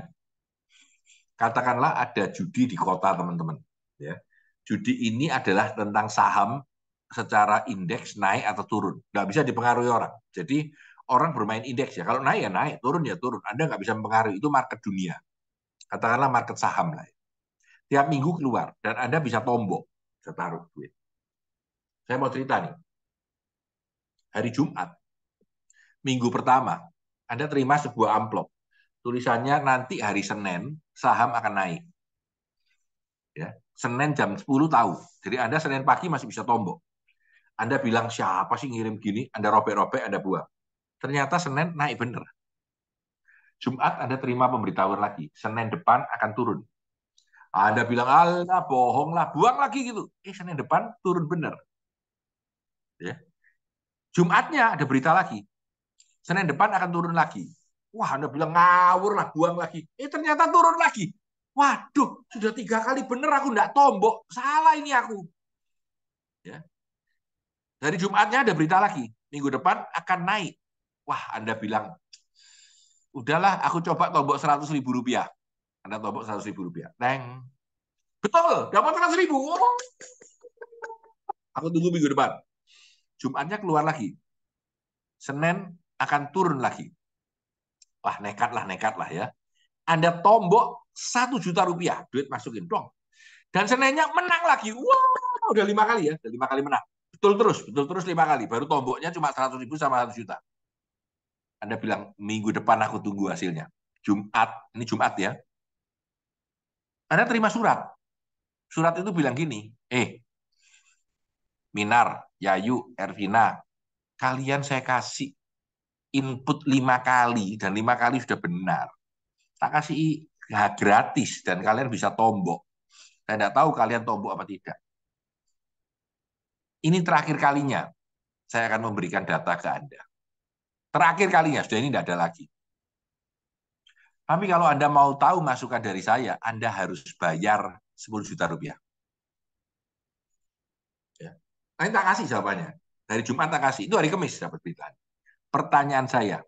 katakanlah ada judi di kota teman-teman. Ya, judi ini adalah tentang saham secara indeks naik atau turun. Nggak bisa dipengaruhi orang. Jadi orang bermain indeks ya. Kalau naik ya naik, turun ya turun. Anda nggak bisa mempengaruhi. Itu market dunia. Katakanlah market saham lah. Ya tiap minggu keluar dan Anda bisa tombok bisa taruh duit. Saya mau cerita nih. Hari Jumat, minggu pertama, Anda terima sebuah amplop. Tulisannya nanti hari Senin saham akan naik. Ya, Senin jam 10 tahu. Jadi Anda Senin pagi masih bisa tombok Anda bilang siapa sih ngirim gini? Anda robek-robek, Anda buang. Ternyata Senin naik bener. Jumat Anda terima pemberitahuan lagi, Senin depan akan turun. Anda bilang, Allah bohonglah buang lagi gitu. Eh, Senin depan turun benar. Ya. Jumatnya ada berita lagi. Senin depan akan turun lagi. Wah, Anda bilang ngawur lah, buang lagi. Eh, ternyata turun lagi. Waduh, sudah tiga kali bener aku tidak tombok. Salah ini aku. Ya. Dari Jumatnya ada berita lagi. Minggu depan akan naik. Wah, Anda bilang, udahlah aku coba tombok 100 ribu rupiah anda tombok seratus ribu rupiah. Teng. Betul, dapat seratus ribu. Aku tunggu minggu depan. Jumatnya keluar lagi. Senin akan turun lagi. Wah, nekat lah, nekat lah ya. Anda tombok satu juta rupiah, duit masukin dong. Dan Seninnya menang lagi. Wow, udah lima kali ya, udah lima kali menang. Betul terus, betul terus lima kali. Baru tomboknya cuma seratus ribu sama satu juta. Anda bilang, minggu depan aku tunggu hasilnya. Jumat, ini Jumat ya, anda terima surat. Surat itu bilang gini, eh, Minar, Yayu, Ervina, kalian saya kasih input lima kali, dan lima kali sudah benar. Tak kasih ya, gratis, dan kalian bisa tombok. Saya tidak tahu kalian tombok apa tidak. Ini terakhir kalinya saya akan memberikan data ke Anda. Terakhir kalinya, sudah ini tidak ada lagi. Tapi kalau Anda mau tahu masukan dari saya, Anda harus bayar 10 juta rupiah. Ya. Nanti tak kasih jawabannya. Dari Jumat tak kasih. Itu hari Kamis dapat berita. Pertanyaan saya,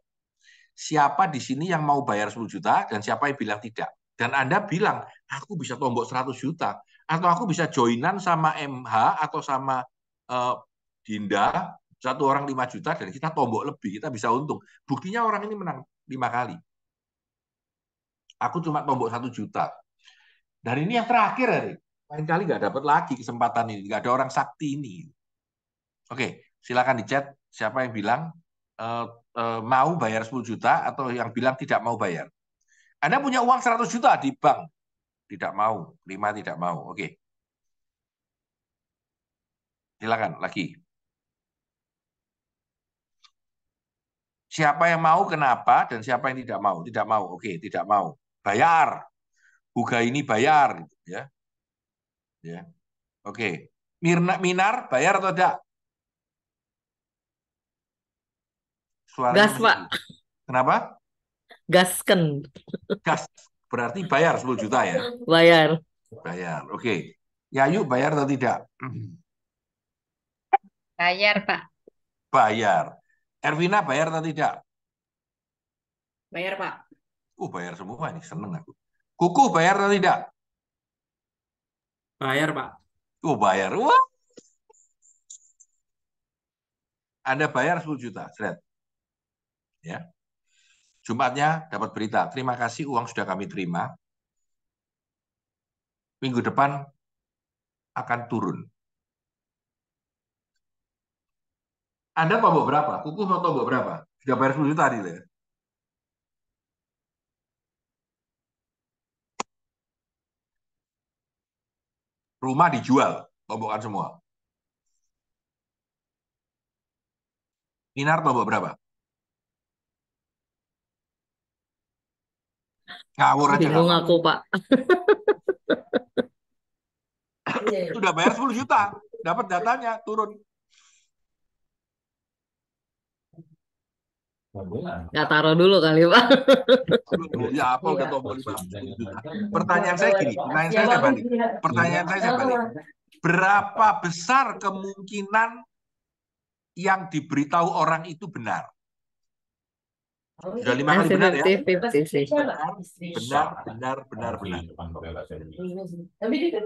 siapa di sini yang mau bayar 10 juta dan siapa yang bilang tidak? Dan Anda bilang, aku bisa tombok 100 juta. Atau aku bisa joinan sama MH atau sama uh, Dinda, satu orang 5 juta dan kita tombok lebih, kita bisa untung. Buktinya orang ini menang lima kali. Aku cuma tombok satu juta. Dan ini yang terakhir, hari. Lain kali nggak dapat lagi kesempatan ini. Nggak ada orang sakti ini. Oke, silakan di chat siapa yang bilang uh, uh, mau bayar 10 juta atau yang bilang tidak mau bayar. Anda punya uang 100 juta di bank. Tidak mau. Lima tidak mau. Oke. Silakan lagi. Siapa yang mau, kenapa, dan siapa yang tidak mau. Tidak mau, oke, tidak mau bayar. Buga ini bayar gitu ya. Ya. Oke. Mirna Minar bayar atau tidak? Suara Gas, Pak. Kenapa? Gasken. Gas berarti bayar 10 juta ya? Bayar. Bayar. Oke. Yayu bayar atau tidak?
Bayar, Pak.
Bayar. Ervina bayar atau tidak? Bayar, Pak. Uh, bayar semua nih, seneng aku. Kuku bayar atau tidak? Bayar, Pak. Uh, bayar. Wah. Anda bayar 10 juta, seret. Ya. Jumatnya dapat berita, terima kasih uang sudah kami terima. Minggu depan akan turun. Anda mau berapa? Kuku mau berapa? Sudah bayar 10 juta tadi, ya? rumah dijual, tombokan semua. Minar tombok berapa? Ngawur aja. Bingung aku, Pak. Sudah bayar 10 juta, dapat datanya, turun.
Nggak taruh dulu kali Pak.
Ya apa udah tombol iya. 50 juta. Pertanyaan saya gini, pertanyaan ya, saya saya balik. Pertanyaan saya saya balik. Berapa besar kemungkinan yang diberitahu orang itu benar? Sudah lima kali benar ya? Benar, benar, benar, benar. benar. Iya Tapi dia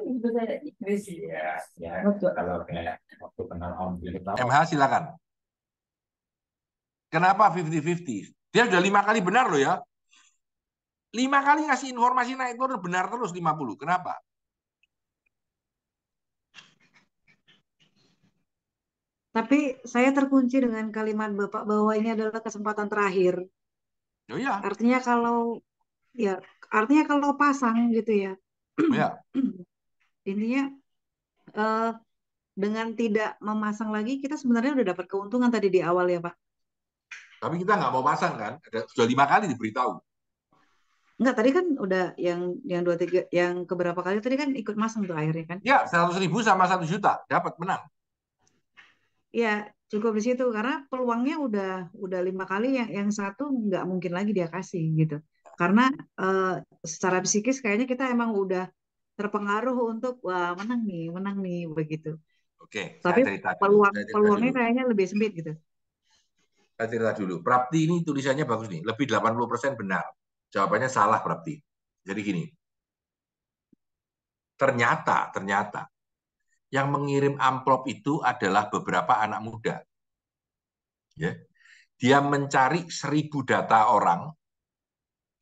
MH kan ya, ya, silakan. Kenapa 50-50? Dia sudah lima kali benar loh ya. Lima kali ngasih informasi naik turun benar terus 50. Kenapa?
Tapi saya terkunci dengan kalimat Bapak bahwa ini adalah kesempatan terakhir. Oh ya. Artinya kalau ya artinya kalau pasang gitu ya.
Oh ya. [CLEARS THROAT]
Intinya uh, dengan tidak memasang lagi kita sebenarnya udah dapat keuntungan tadi di awal ya
Pak. Tapi kita nggak mau pasang kan? Ada, sudah lima kali diberitahu.
Enggak, tadi kan udah yang yang dua tiga yang keberapa kali tadi kan ikut masang tuh akhirnya kan?
Ya, seratus ribu sama satu juta dapat menang.
Ya, cukup di situ karena peluangnya udah udah lima kali yang yang satu nggak mungkin lagi dia kasih gitu. Karena uh, secara psikis kayaknya kita emang udah terpengaruh untuk wah menang nih, menang nih begitu.
Oke. Tapi cerita peluang peluangnya
kayaknya lebih sempit gitu
saya cerita dulu. Prapti ini tulisannya bagus nih, lebih 80% benar. Jawabannya salah Prapti. Jadi gini, ternyata, ternyata, yang mengirim amplop itu adalah beberapa anak muda. Ya. Dia mencari seribu data orang,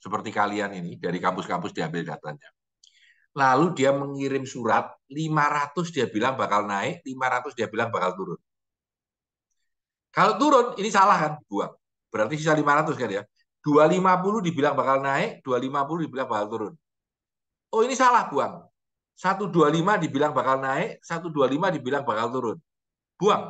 seperti kalian ini, dari kampus-kampus diambil datanya. Lalu dia mengirim surat, 500 dia bilang bakal naik, 500 dia bilang bakal turun. Kalau turun, ini salah kan? Buang. Berarti sisa 500 kan ya? 250 dibilang bakal naik, 250 dibilang bakal turun. Oh ini salah, buang. 125 dibilang bakal naik, 125 dibilang bakal turun. Buang.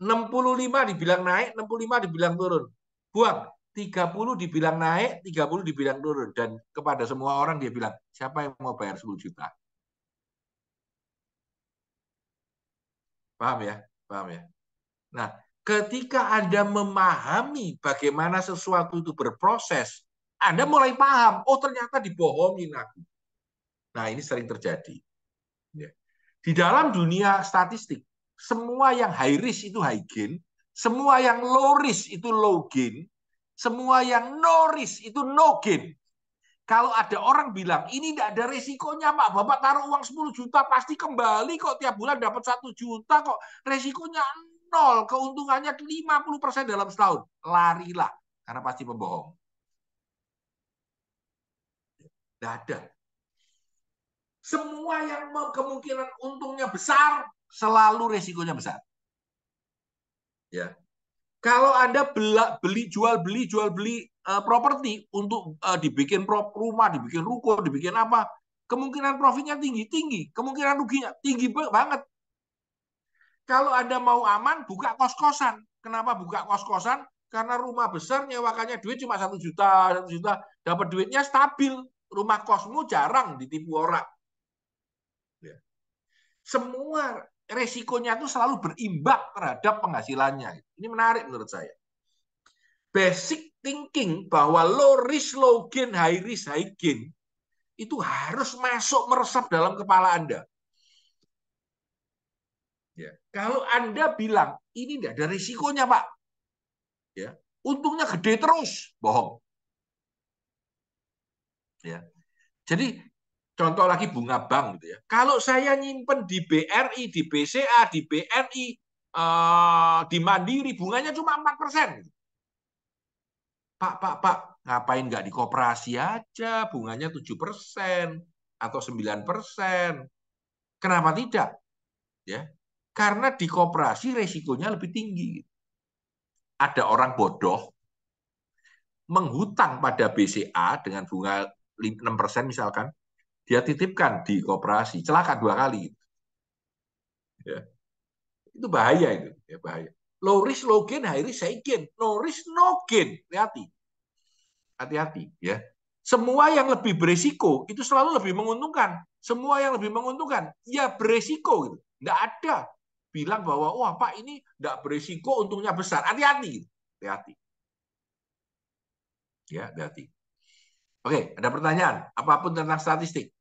65 dibilang naik, 65 dibilang turun. Buang. 30 dibilang naik, 30 dibilang turun. Dan kepada semua orang dia bilang, siapa yang mau bayar 10 juta? Paham ya? Paham ya? Nah, ketika Anda memahami bagaimana sesuatu itu berproses, Anda mulai paham, oh ternyata dibohongin aku. Nah ini sering terjadi. Ya. Di dalam dunia statistik, semua yang high risk itu high gain, semua yang low risk itu low gain, semua yang no risk itu no gain. Kalau ada orang bilang, ini tidak ada resikonya, Pak. Bapak taruh uang 10 juta, pasti kembali kok tiap bulan dapat satu juta kok. Resikonya nol keuntungannya 50% dalam setahun. Larilah karena pasti pembohong. Tidak ada. Semua yang kemungkinan untungnya besar selalu resikonya besar. Ya. Kalau Anda beli jual beli jual beli uh, properti untuk uh, dibikin rumah, dibikin ruko, dibikin apa, kemungkinan profitnya tinggi tinggi, kemungkinan ruginya tinggi banget. Kalau Anda mau aman, buka kos-kosan. Kenapa buka kos-kosan? Karena rumah besar nyewakannya duit cuma satu juta, satu juta. Dapat duitnya stabil. Rumah kosmu jarang ditipu orang. Ya. Semua resikonya itu selalu berimbang terhadap penghasilannya. Ini menarik menurut saya. Basic thinking bahwa low risk, low gain, high risk, high gain itu harus masuk meresap dalam kepala Anda. Ya. Kalau Anda bilang, ini tidak ada risikonya, Pak. Ya. Untungnya gede terus, bohong. Ya. Jadi contoh lagi bunga bank gitu ya. Kalau saya nyimpen di BRI, di BCA, di BNI, eh, di Mandiri bunganya cuma 4%. Pak, Pak, Pak, ngapain nggak di koperasi aja bunganya 7% atau 9%. Kenapa tidak? Ya. Karena di koperasi resikonya lebih tinggi. Ada orang bodoh menghutang pada BCA dengan bunga 6% misalkan, dia titipkan di koperasi, celaka dua kali. Ya. Itu bahaya itu, ya, bahaya. Low risk, low gain, high risk, high gain. No risk, no gain. Hati-hati. Hati-hati, ya. Semua yang lebih beresiko itu selalu lebih menguntungkan. Semua yang lebih menguntungkan, ya beresiko. Gitu. ada bilang bahwa wah Pak ini tidak berisiko untungnya besar. Hati-hati. Gitu. Hati-hati. Ya, hati-hati. Oke, ada pertanyaan apapun tentang statistik.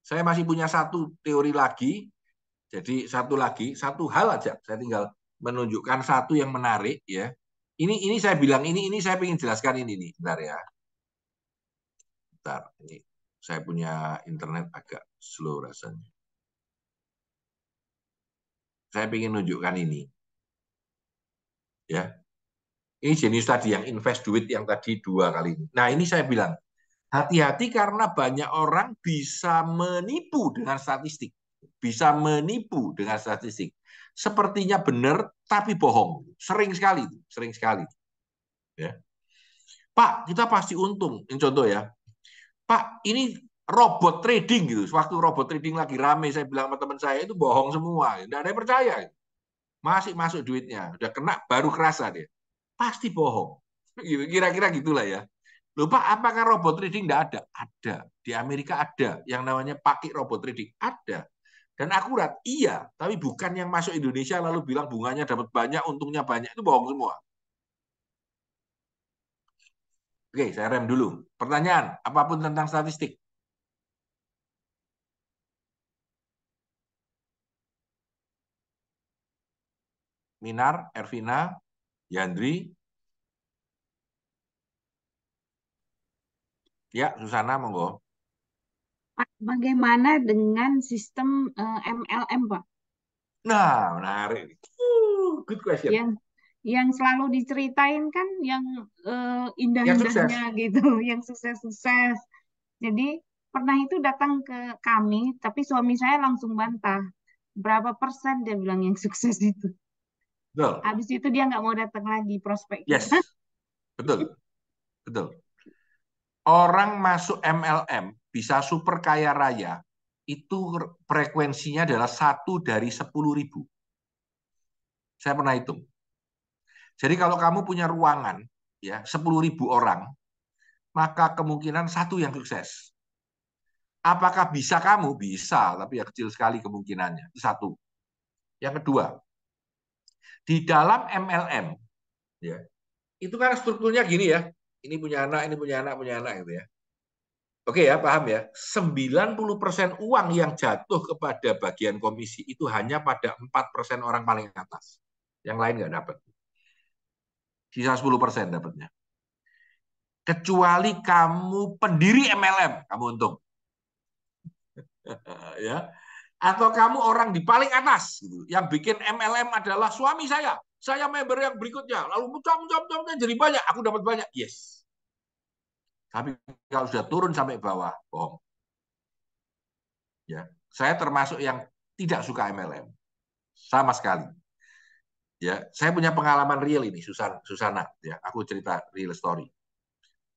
Saya masih punya satu teori lagi. Jadi satu lagi, satu hal aja. Saya tinggal menunjukkan satu yang menarik ya. Ini ini saya bilang ini ini saya ingin jelaskan ini nih. Bentar ya. Bentar, ini saya punya internet agak slow rasanya. Saya ingin nunjukkan ini. Ya. Ini jenis tadi yang invest duit yang tadi dua kali ini. Nah, ini saya bilang, hati-hati karena banyak orang bisa menipu dengan statistik. Bisa menipu dengan statistik. Sepertinya benar, tapi bohong. Sering sekali, sering sekali. Ya. Pak, kita pasti untung. Ini contoh ya. Pak, ini robot trading gitu. Waktu robot trading lagi rame, saya bilang sama teman saya itu bohong semua. Tidak ada yang percaya. Masih masuk duitnya. Udah kena, baru kerasa dia. Pasti bohong. Gitu, kira-kira gitulah ya. Lupa apakah robot trading tidak ada? Ada. Di Amerika ada. Yang namanya pakai robot trading. Ada. Dan akurat, iya. Tapi bukan yang masuk Indonesia lalu bilang bunganya dapat banyak, untungnya banyak. Itu bohong semua. Oke, saya rem dulu. Pertanyaan, apapun tentang statistik. Minar, Ervina, Yandri. Ya, Susana, monggo.
Pak, bagaimana dengan sistem MLM, eh, Pak?
Nah, menarik. Uh, good question. Yang
yang selalu diceritain kan yang uh, indah-indahnya gitu, yang sukses-sukses. Jadi pernah itu datang ke kami, tapi suami saya langsung bantah. Berapa persen dia bilang yang sukses itu? Betul. Habis itu dia nggak mau datang lagi prospek.
Yes. Betul. Betul. Orang masuk MLM bisa super kaya raya itu frekuensinya adalah satu dari sepuluh ribu. Saya pernah hitung. Jadi kalau kamu punya ruangan ya sepuluh ribu orang, maka kemungkinan satu yang sukses. Apakah bisa kamu? Bisa, tapi ya kecil sekali kemungkinannya. Itu satu. Yang kedua, di dalam MLM, ya, itu kan strukturnya gini ya. Ini punya anak, ini punya anak, punya anak gitu ya. Oke ya, paham ya. 90% uang yang jatuh kepada bagian komisi itu hanya pada 4% orang paling atas. Yang lain nggak dapat. Sisa 10% dapatnya. Kecuali kamu pendiri MLM, kamu untung. [LAUGHS] ya atau kamu orang di paling atas gitu. Yang bikin MLM adalah suami saya. Saya member yang berikutnya. Lalu muncul muncul muncul jadi banyak, aku dapat banyak. Yes. Tapi kalau sudah turun sampai bawah, bohong. Ya, saya termasuk yang tidak suka MLM. Sama sekali. Ya, saya punya pengalaman real ini, Susan, Susana. Ya, aku cerita real story.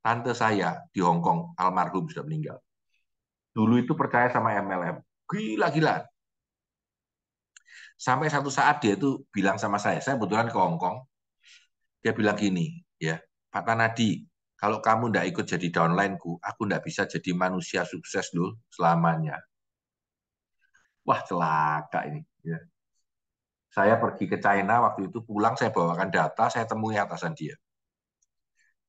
Tante saya di Hong Kong almarhum sudah meninggal. Dulu itu percaya sama MLM gila gila Sampai satu saat dia itu bilang sama saya, saya kebetulan ke Hong Kong, dia bilang gini, ya Pak Tanadi, kalau kamu tidak ikut jadi downlineku, aku tidak bisa jadi manusia sukses dulu selamanya. Wah celaka ini. Ya. Saya pergi ke China waktu itu pulang, saya bawakan data, saya temui atasan dia.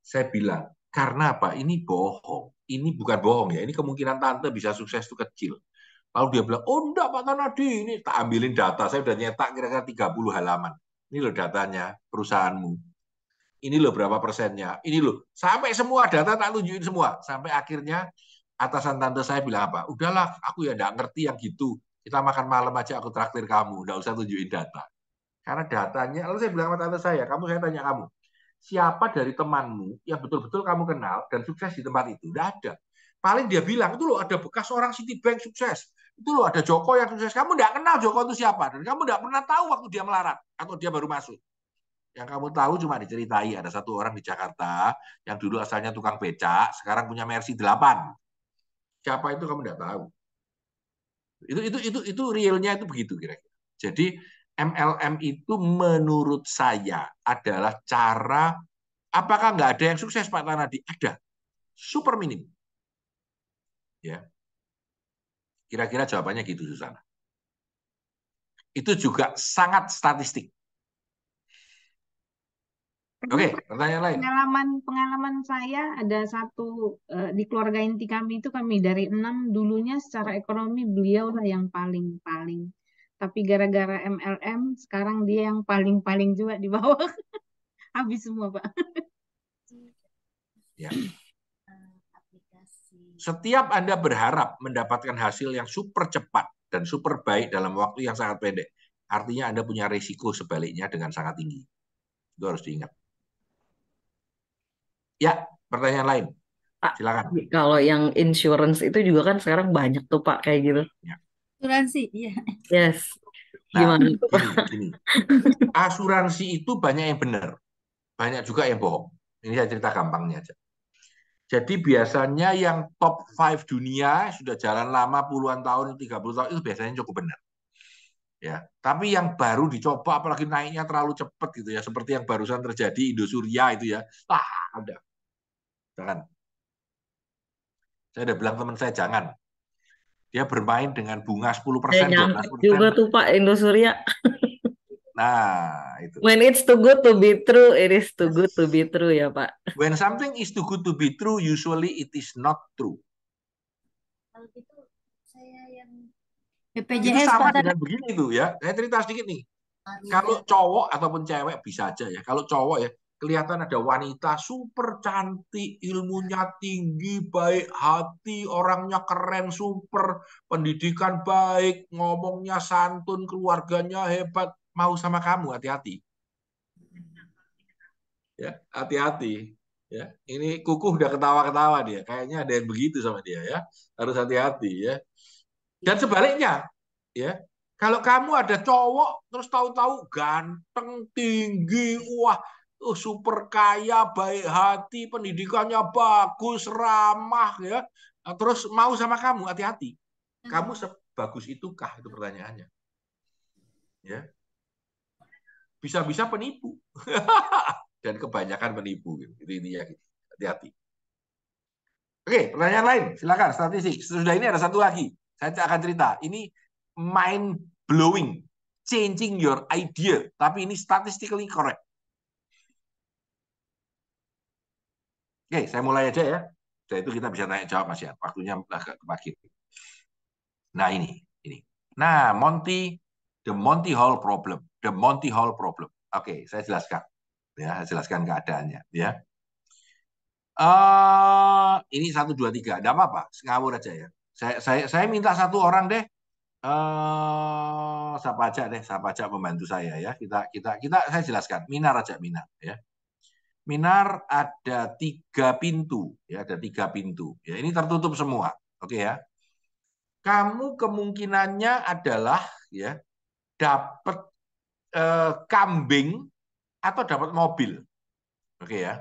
Saya bilang, karena apa? Ini bohong. Ini bukan bohong ya. Ini kemungkinan tante bisa sukses itu kecil. Lalu dia bilang, oh enggak Pak Tanadi, ini tak ambilin data. Saya udah nyetak kira-kira 30 halaman. Ini loh datanya perusahaanmu. Ini loh berapa persennya. Ini loh. Sampai semua data tak tunjukin semua. Sampai akhirnya atasan tante saya bilang apa? Udahlah, aku ya enggak ngerti yang gitu. Kita makan malam aja aku traktir kamu. Enggak usah tunjukin data. Karena datanya, lalu saya bilang sama tante saya, kamu saya tanya kamu, siapa dari temanmu yang betul-betul kamu kenal dan sukses di tempat itu? udah ada. Paling dia bilang, itu loh ada bekas orang Citibank sukses itu loh ada Joko yang sukses. Kamu tidak kenal Joko itu siapa dan kamu tidak pernah tahu waktu dia melarat atau dia baru masuk. Yang kamu tahu cuma diceritai ada satu orang di Jakarta yang dulu asalnya tukang becak, sekarang punya Mercy 8. Siapa itu kamu tidak tahu. Itu itu itu itu realnya itu begitu kira-kira. Jadi MLM itu menurut saya adalah cara apakah nggak ada yang sukses Pak Tanadi? Ada. Super minim. Ya. Kira-kira jawabannya gitu, Susana. Itu juga sangat statistik. Oke, okay, pertanyaan lain.
Pengalaman pengalaman saya ada satu eh, di keluarga inti kami itu kami dari enam dulunya secara ekonomi beliau lah yang paling paling. Tapi gara-gara MLM sekarang dia yang paling paling juga di bawah. [LAUGHS] Habis semua, Pak.
ya setiap Anda berharap mendapatkan hasil yang super cepat dan super baik dalam waktu yang sangat pendek, artinya Anda punya risiko sebaliknya dengan sangat tinggi. Itu harus diingat. Ya, pertanyaan lain. Pak, silakan.
Kalau yang insurance itu juga kan sekarang banyak tuh Pak kayak gitu. Ya.
Asuransi, iya.
Yes. Nah, Gimana itu, Pak? ini. Asuransi itu banyak yang benar, banyak juga yang bohong. Ini saya cerita gampangnya aja. Jadi biasanya yang top 5 dunia sudah jalan lama puluhan tahun, 30 tahun itu biasanya cukup benar. Ya, tapi yang baru dicoba apalagi naiknya terlalu cepat gitu ya, seperti yang barusan terjadi Indosuria itu ya. Ah, ada. Jangan. Saya udah bilang teman saya jangan. Dia bermain dengan bunga 10%, eh, persen. juga
tuh Pak Indosuria.
Nah, itu. When it's too good to be true, it is too good to be true ya, Pak. When something is too good to be true, usually it is not true. Kalau gitu saya yang BPJS itu sama dengan begini tuh ya. Saya cerita sedikit nih. Oh, iya. Kalau cowok ataupun cewek bisa aja ya. Kalau cowok ya, kelihatan ada wanita super cantik, ilmunya tinggi, baik hati, orangnya keren, super, pendidikan baik, ngomongnya santun, keluarganya hebat, mau sama kamu, hati-hati. Ya, hati-hati. Ya, ini kuku udah ketawa-ketawa dia. Kayaknya ada yang begitu sama dia ya. Harus hati-hati ya. Dan sebaliknya, ya. Kalau kamu ada cowok terus tahu-tahu ganteng, tinggi, wah, uh, super kaya, baik hati, pendidikannya bagus, ramah ya. Nah, terus mau sama kamu, hati-hati. Kamu hmm. sebagus itukah itu pertanyaannya? Ya bisa-bisa penipu [LAUGHS] dan kebanyakan penipu. gitu. ini ya Hati-hati. Oke, pertanyaan lain. Silakan statistik. Sudah ini ada satu lagi. Saya akan cerita. Ini mind blowing, changing your idea. Tapi ini statistically correct. Oke, saya mulai aja ya. Setelah itu kita bisa tanya jawab Mas ya. Waktunya agak kemakin. Nah ini, ini. Nah Monty, the Monty Hall problem the Monty Hall problem. Oke, okay, saya jelaskan. Ya, saya jelaskan keadaannya. Ya. Uh, ini satu dua tiga, tidak apa-apa, ngawur aja ya. Saya, saya, saya minta satu orang deh, uh, siapa aja deh, siapa aja membantu saya ya. Kita, kita, kita, saya jelaskan. Minar aja Minar ya. Minar ada tiga pintu ya, ada tiga pintu ya. Ini tertutup semua, oke okay, ya. Kamu kemungkinannya adalah ya dapat Eh, kambing atau dapat mobil. Oke okay ya.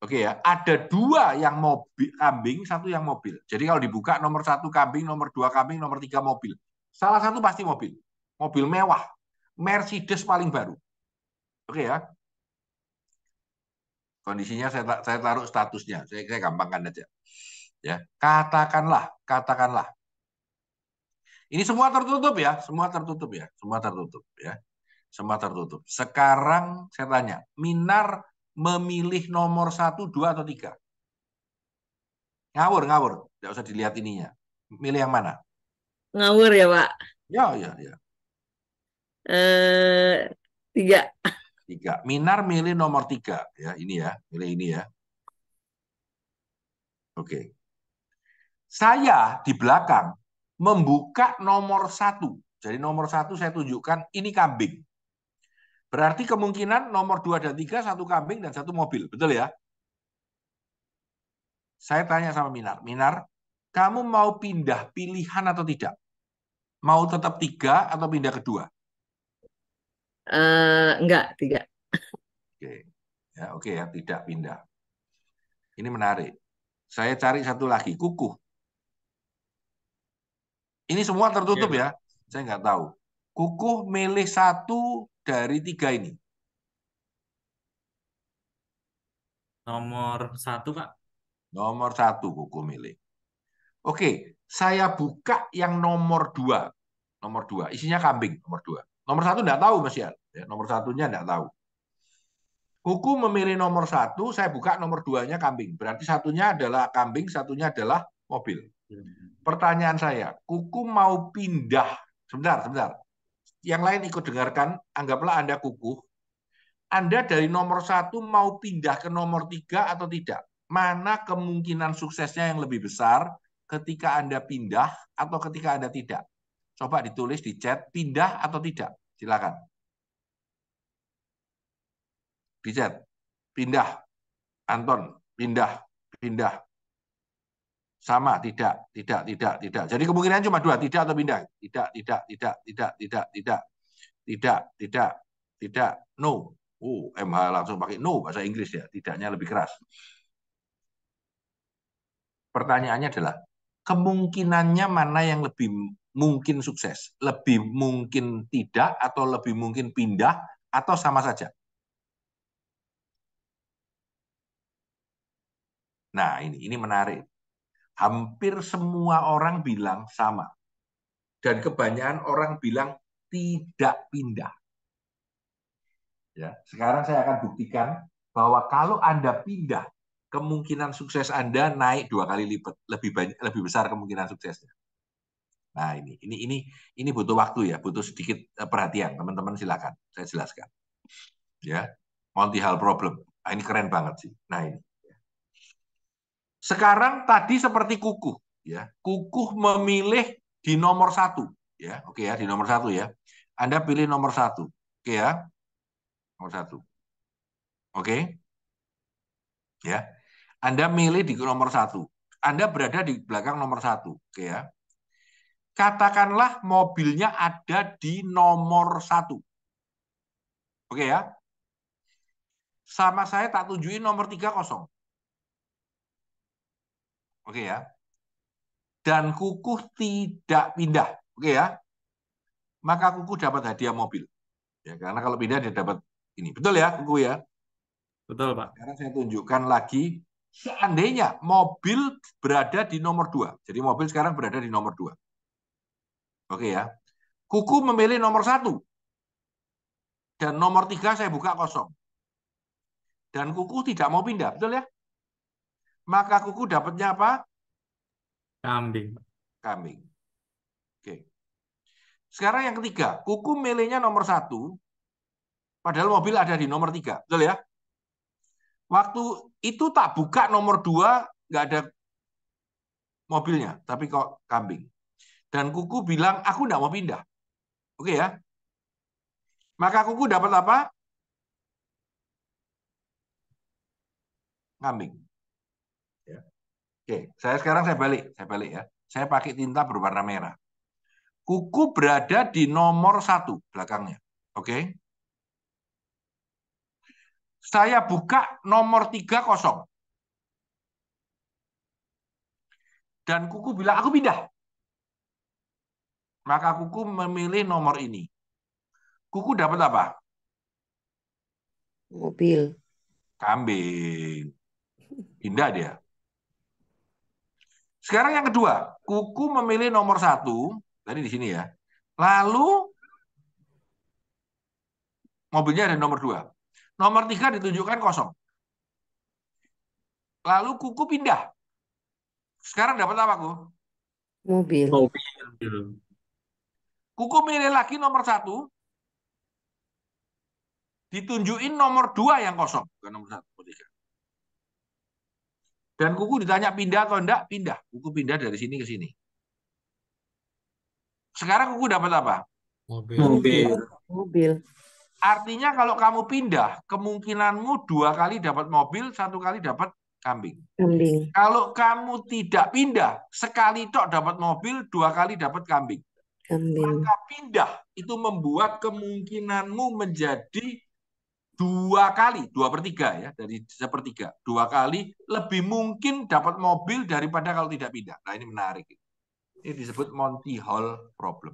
Oke okay ya, ada dua yang mobil kambing, satu yang mobil. Jadi kalau dibuka nomor satu kambing, nomor dua kambing, nomor tiga mobil. Salah satu pasti mobil, mobil mewah, Mercedes paling baru. Oke okay ya. Kondisinya saya saya taruh statusnya, saya, saya gampangkan aja. Ya, katakanlah, katakanlah. Ini semua tertutup ya, semua tertutup ya, semua tertutup ya semua tertutup. Sekarang saya tanya, Minar memilih nomor satu, dua, atau tiga? Ngawur, ngawur. Tidak usah dilihat ininya. Milih yang mana? Ngawur ya, Pak? Ya, ya, ya. Eh, tiga. Tiga. Minar milih nomor tiga. Ya, ini ya. Milih ini ya. Oke. Saya di belakang membuka nomor satu. Jadi nomor satu saya tunjukkan ini kambing. Berarti kemungkinan nomor 2 dan 3 satu kambing dan satu mobil, betul ya? Saya tanya sama Minar, Minar, kamu mau pindah pilihan atau tidak? Mau tetap tiga atau pindah kedua? Uh, enggak, tiga. Oke, okay. ya okay ya, tidak pindah. Ini menarik. Saya cari satu lagi, kuku. Ini semua tertutup yeah. ya, saya nggak tahu. Kukuh milih satu dari tiga ini? Nomor satu, Kak. Nomor satu buku milik. Oke, saya buka yang nomor dua. Nomor dua, isinya kambing nomor dua. Nomor satu nggak tahu, Mas Yal. Ya, nomor satunya nggak tahu. Kuku memilih nomor satu, saya buka nomor duanya kambing. Berarti satunya adalah kambing, satunya adalah mobil. Hmm. Pertanyaan saya, Kuku mau pindah. Sebentar, sebentar yang lain ikut dengarkan, anggaplah Anda kukuh, Anda dari nomor satu mau pindah ke nomor tiga atau tidak? Mana kemungkinan suksesnya yang lebih besar ketika Anda pindah atau ketika Anda tidak? Coba ditulis di chat, pindah atau tidak? Silakan. Di chat, pindah. Anton, pindah, pindah, sama tidak tidak tidak tidak jadi kemungkinan cuma dua tidak atau pindah tidak tidak tidak tidak tidak tidak tidak tidak tidak no uh mh langsung pakai no bahasa Inggris ya tidaknya lebih keras pertanyaannya adalah kemungkinannya mana yang lebih mungkin sukses lebih mungkin tidak atau lebih mungkin pindah atau sama saja nah ini ini menarik hampir semua orang bilang sama. Dan kebanyakan orang bilang tidak pindah. Ya, sekarang saya akan buktikan bahwa kalau Anda pindah, kemungkinan sukses Anda naik dua kali lipat, lebih banyak lebih besar kemungkinan suksesnya. Nah, ini ini ini ini butuh waktu ya, butuh sedikit eh, perhatian, teman-teman silakan. Saya jelaskan. Ya. Multi hal problem. Ah, ini keren banget sih. Nah, ini. Sekarang tadi seperti kukuh, ya. Kukuh memilih di nomor satu, ya. Oke ya, di nomor satu ya. Anda pilih nomor satu, oke ya. Nomor satu, oke, ya. Anda milih di nomor satu. Anda berada di belakang nomor satu, oke ya. Katakanlah mobilnya ada di nomor satu, oke ya. Sama saya tak tujuin nomor tiga kosong. Oke ya. Dan Kuku tidak pindah. Oke ya. Maka Kuku dapat hadiah mobil. Ya, karena kalau pindah dia dapat ini. Betul ya, Kuku ya? Betul, Pak. Sekarang saya tunjukkan lagi seandainya mobil berada di nomor dua. Jadi mobil sekarang berada di nomor dua. Oke ya. Kuku memilih nomor satu. Dan nomor tiga saya buka kosong. Dan kuku tidak mau pindah, betul ya? maka kuku dapatnya apa? Kambing. Kambing. Oke. Sekarang yang ketiga, kuku milihnya nomor satu, padahal mobil ada di nomor tiga, betul ya? Waktu itu tak buka nomor dua, nggak ada mobilnya, tapi kok kambing. Dan kuku bilang, aku nggak mau pindah. Oke ya? Maka kuku dapat apa? Kambing. Oke, saya sekarang saya balik, saya balik ya. Saya pakai tinta berwarna merah. Kuku berada di nomor satu belakangnya. Oke. Saya buka nomor tiga kosong. Dan kuku bilang, aku pindah. Maka kuku memilih nomor ini. Kuku dapat apa? Mobil. Kambing. Pindah dia. Sekarang yang kedua, kuku memilih nomor satu, tadi di sini ya. Lalu mobilnya ada nomor dua. Nomor tiga ditunjukkan kosong. Lalu kuku pindah. Sekarang dapat apa, kuku?
Mobil. Mobil.
Kuku milih lagi nomor satu. Ditunjukin nomor dua yang kosong. Bukan nomor satu, nomor tiga. Dan kuku ditanya pindah atau enggak, pindah. Kuku pindah dari sini ke sini. Sekarang kuku dapat apa?
Mobil. Mobil. Mobil.
Artinya kalau kamu pindah, kemungkinanmu dua kali dapat mobil, satu kali dapat kambing. Kambing. Kalau kamu tidak pindah, sekali tok dapat mobil, dua kali dapat kambing. Kambing. Maka pindah itu membuat kemungkinanmu menjadi dua kali, dua per tiga ya, dari sepertiga, dua kali lebih mungkin dapat mobil daripada kalau tidak pindah. Nah ini menarik. Ini disebut Monty Hall Problem.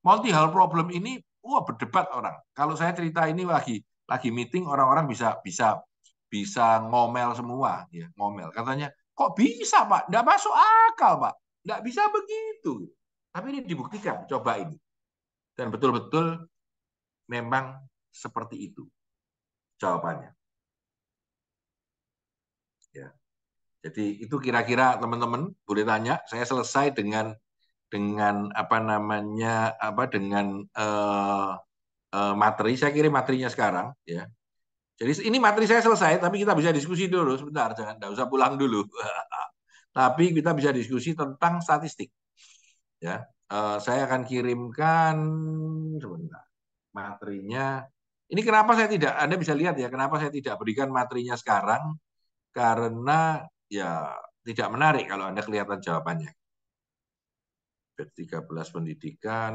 Monty Hall Problem ini, wah berdebat orang. Kalau saya cerita ini lagi lagi meeting, orang-orang bisa bisa bisa ngomel semua, ya ngomel. Katanya, kok bisa Pak? Nggak masuk akal Pak. Nggak bisa begitu. Tapi ini dibuktikan, coba ini. Dan betul-betul memang seperti itu jawabannya. Ya. Jadi itu kira-kira teman-teman boleh tanya. Saya selesai dengan dengan apa namanya apa dengan uh, uh, materi. Saya kirim materinya sekarang ya. Jadi ini materi saya selesai, tapi kita bisa diskusi dulu sebentar, jangan tidak usah pulang dulu. [LAUGHS] tapi kita bisa diskusi tentang statistik. Ya, uh, saya akan kirimkan sebentar materinya ini kenapa saya tidak, Anda bisa lihat ya, kenapa saya tidak berikan materinya sekarang, karena ya tidak menarik kalau Anda kelihatan jawabannya. Batch 13 pendidikan,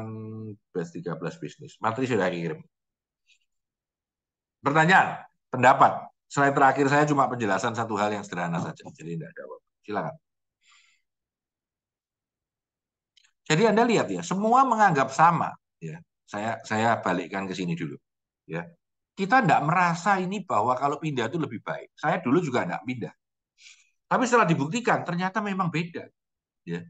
batch 13 bisnis. Materi sudah kirim. Pertanyaan, pendapat. Selain terakhir saya cuma penjelasan satu hal yang sederhana saja. Jadi tidak ada apa Silakan. Jadi Anda lihat ya, semua menganggap sama. Ya, saya saya balikkan ke sini dulu ya kita tidak merasa ini bahwa kalau pindah itu lebih baik. Saya dulu juga tidak pindah, tapi setelah dibuktikan ternyata memang beda. Ya.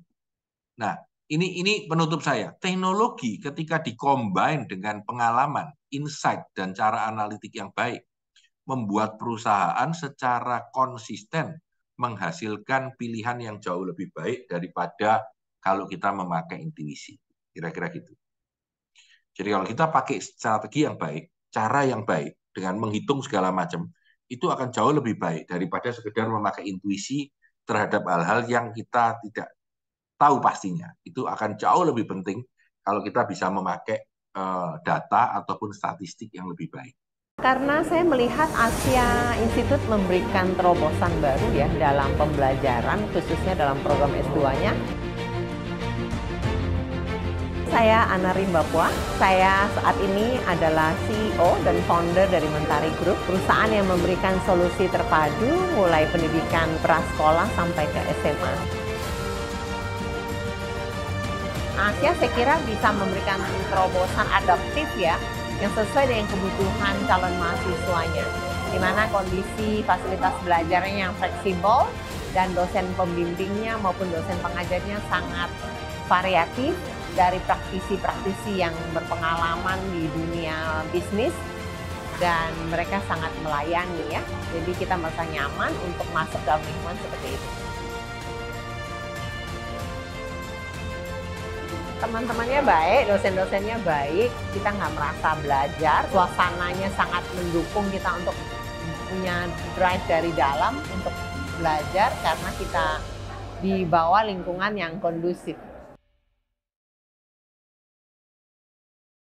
Nah, ini ini penutup saya. Teknologi ketika dikombin dengan pengalaman, insight dan cara analitik yang baik membuat perusahaan secara konsisten menghasilkan pilihan yang jauh lebih baik daripada kalau kita memakai intuisi. Kira-kira gitu. Jadi kalau kita pakai strategi yang baik, cara yang baik dengan menghitung segala macam itu akan jauh lebih baik daripada sekedar memakai intuisi terhadap hal-hal yang kita tidak tahu pastinya. Itu akan jauh lebih penting kalau kita bisa memakai uh, data ataupun statistik yang lebih baik.
Karena saya melihat Asia Institute memberikan terobosan baru ya dalam pembelajaran khususnya dalam program S2-nya saya Ana Rimba Puan. Saya saat ini adalah CEO dan founder dari Mentari Group, perusahaan yang memberikan solusi terpadu mulai pendidikan prasekolah sampai ke SMA. Asia saya kira bisa memberikan terobosan adaptif ya yang sesuai dengan kebutuhan calon mahasiswanya di mana kondisi fasilitas belajarnya yang fleksibel dan dosen pembimbingnya maupun dosen pengajarnya sangat variatif dari praktisi-praktisi yang berpengalaman di dunia bisnis dan mereka sangat melayani ya. Jadi kita merasa nyaman untuk masuk dalam lingkungan seperti itu. Teman-temannya baik, dosen-dosennya baik, kita nggak merasa belajar, suasananya sangat mendukung kita untuk punya drive dari dalam untuk belajar karena kita di bawah lingkungan yang kondusif.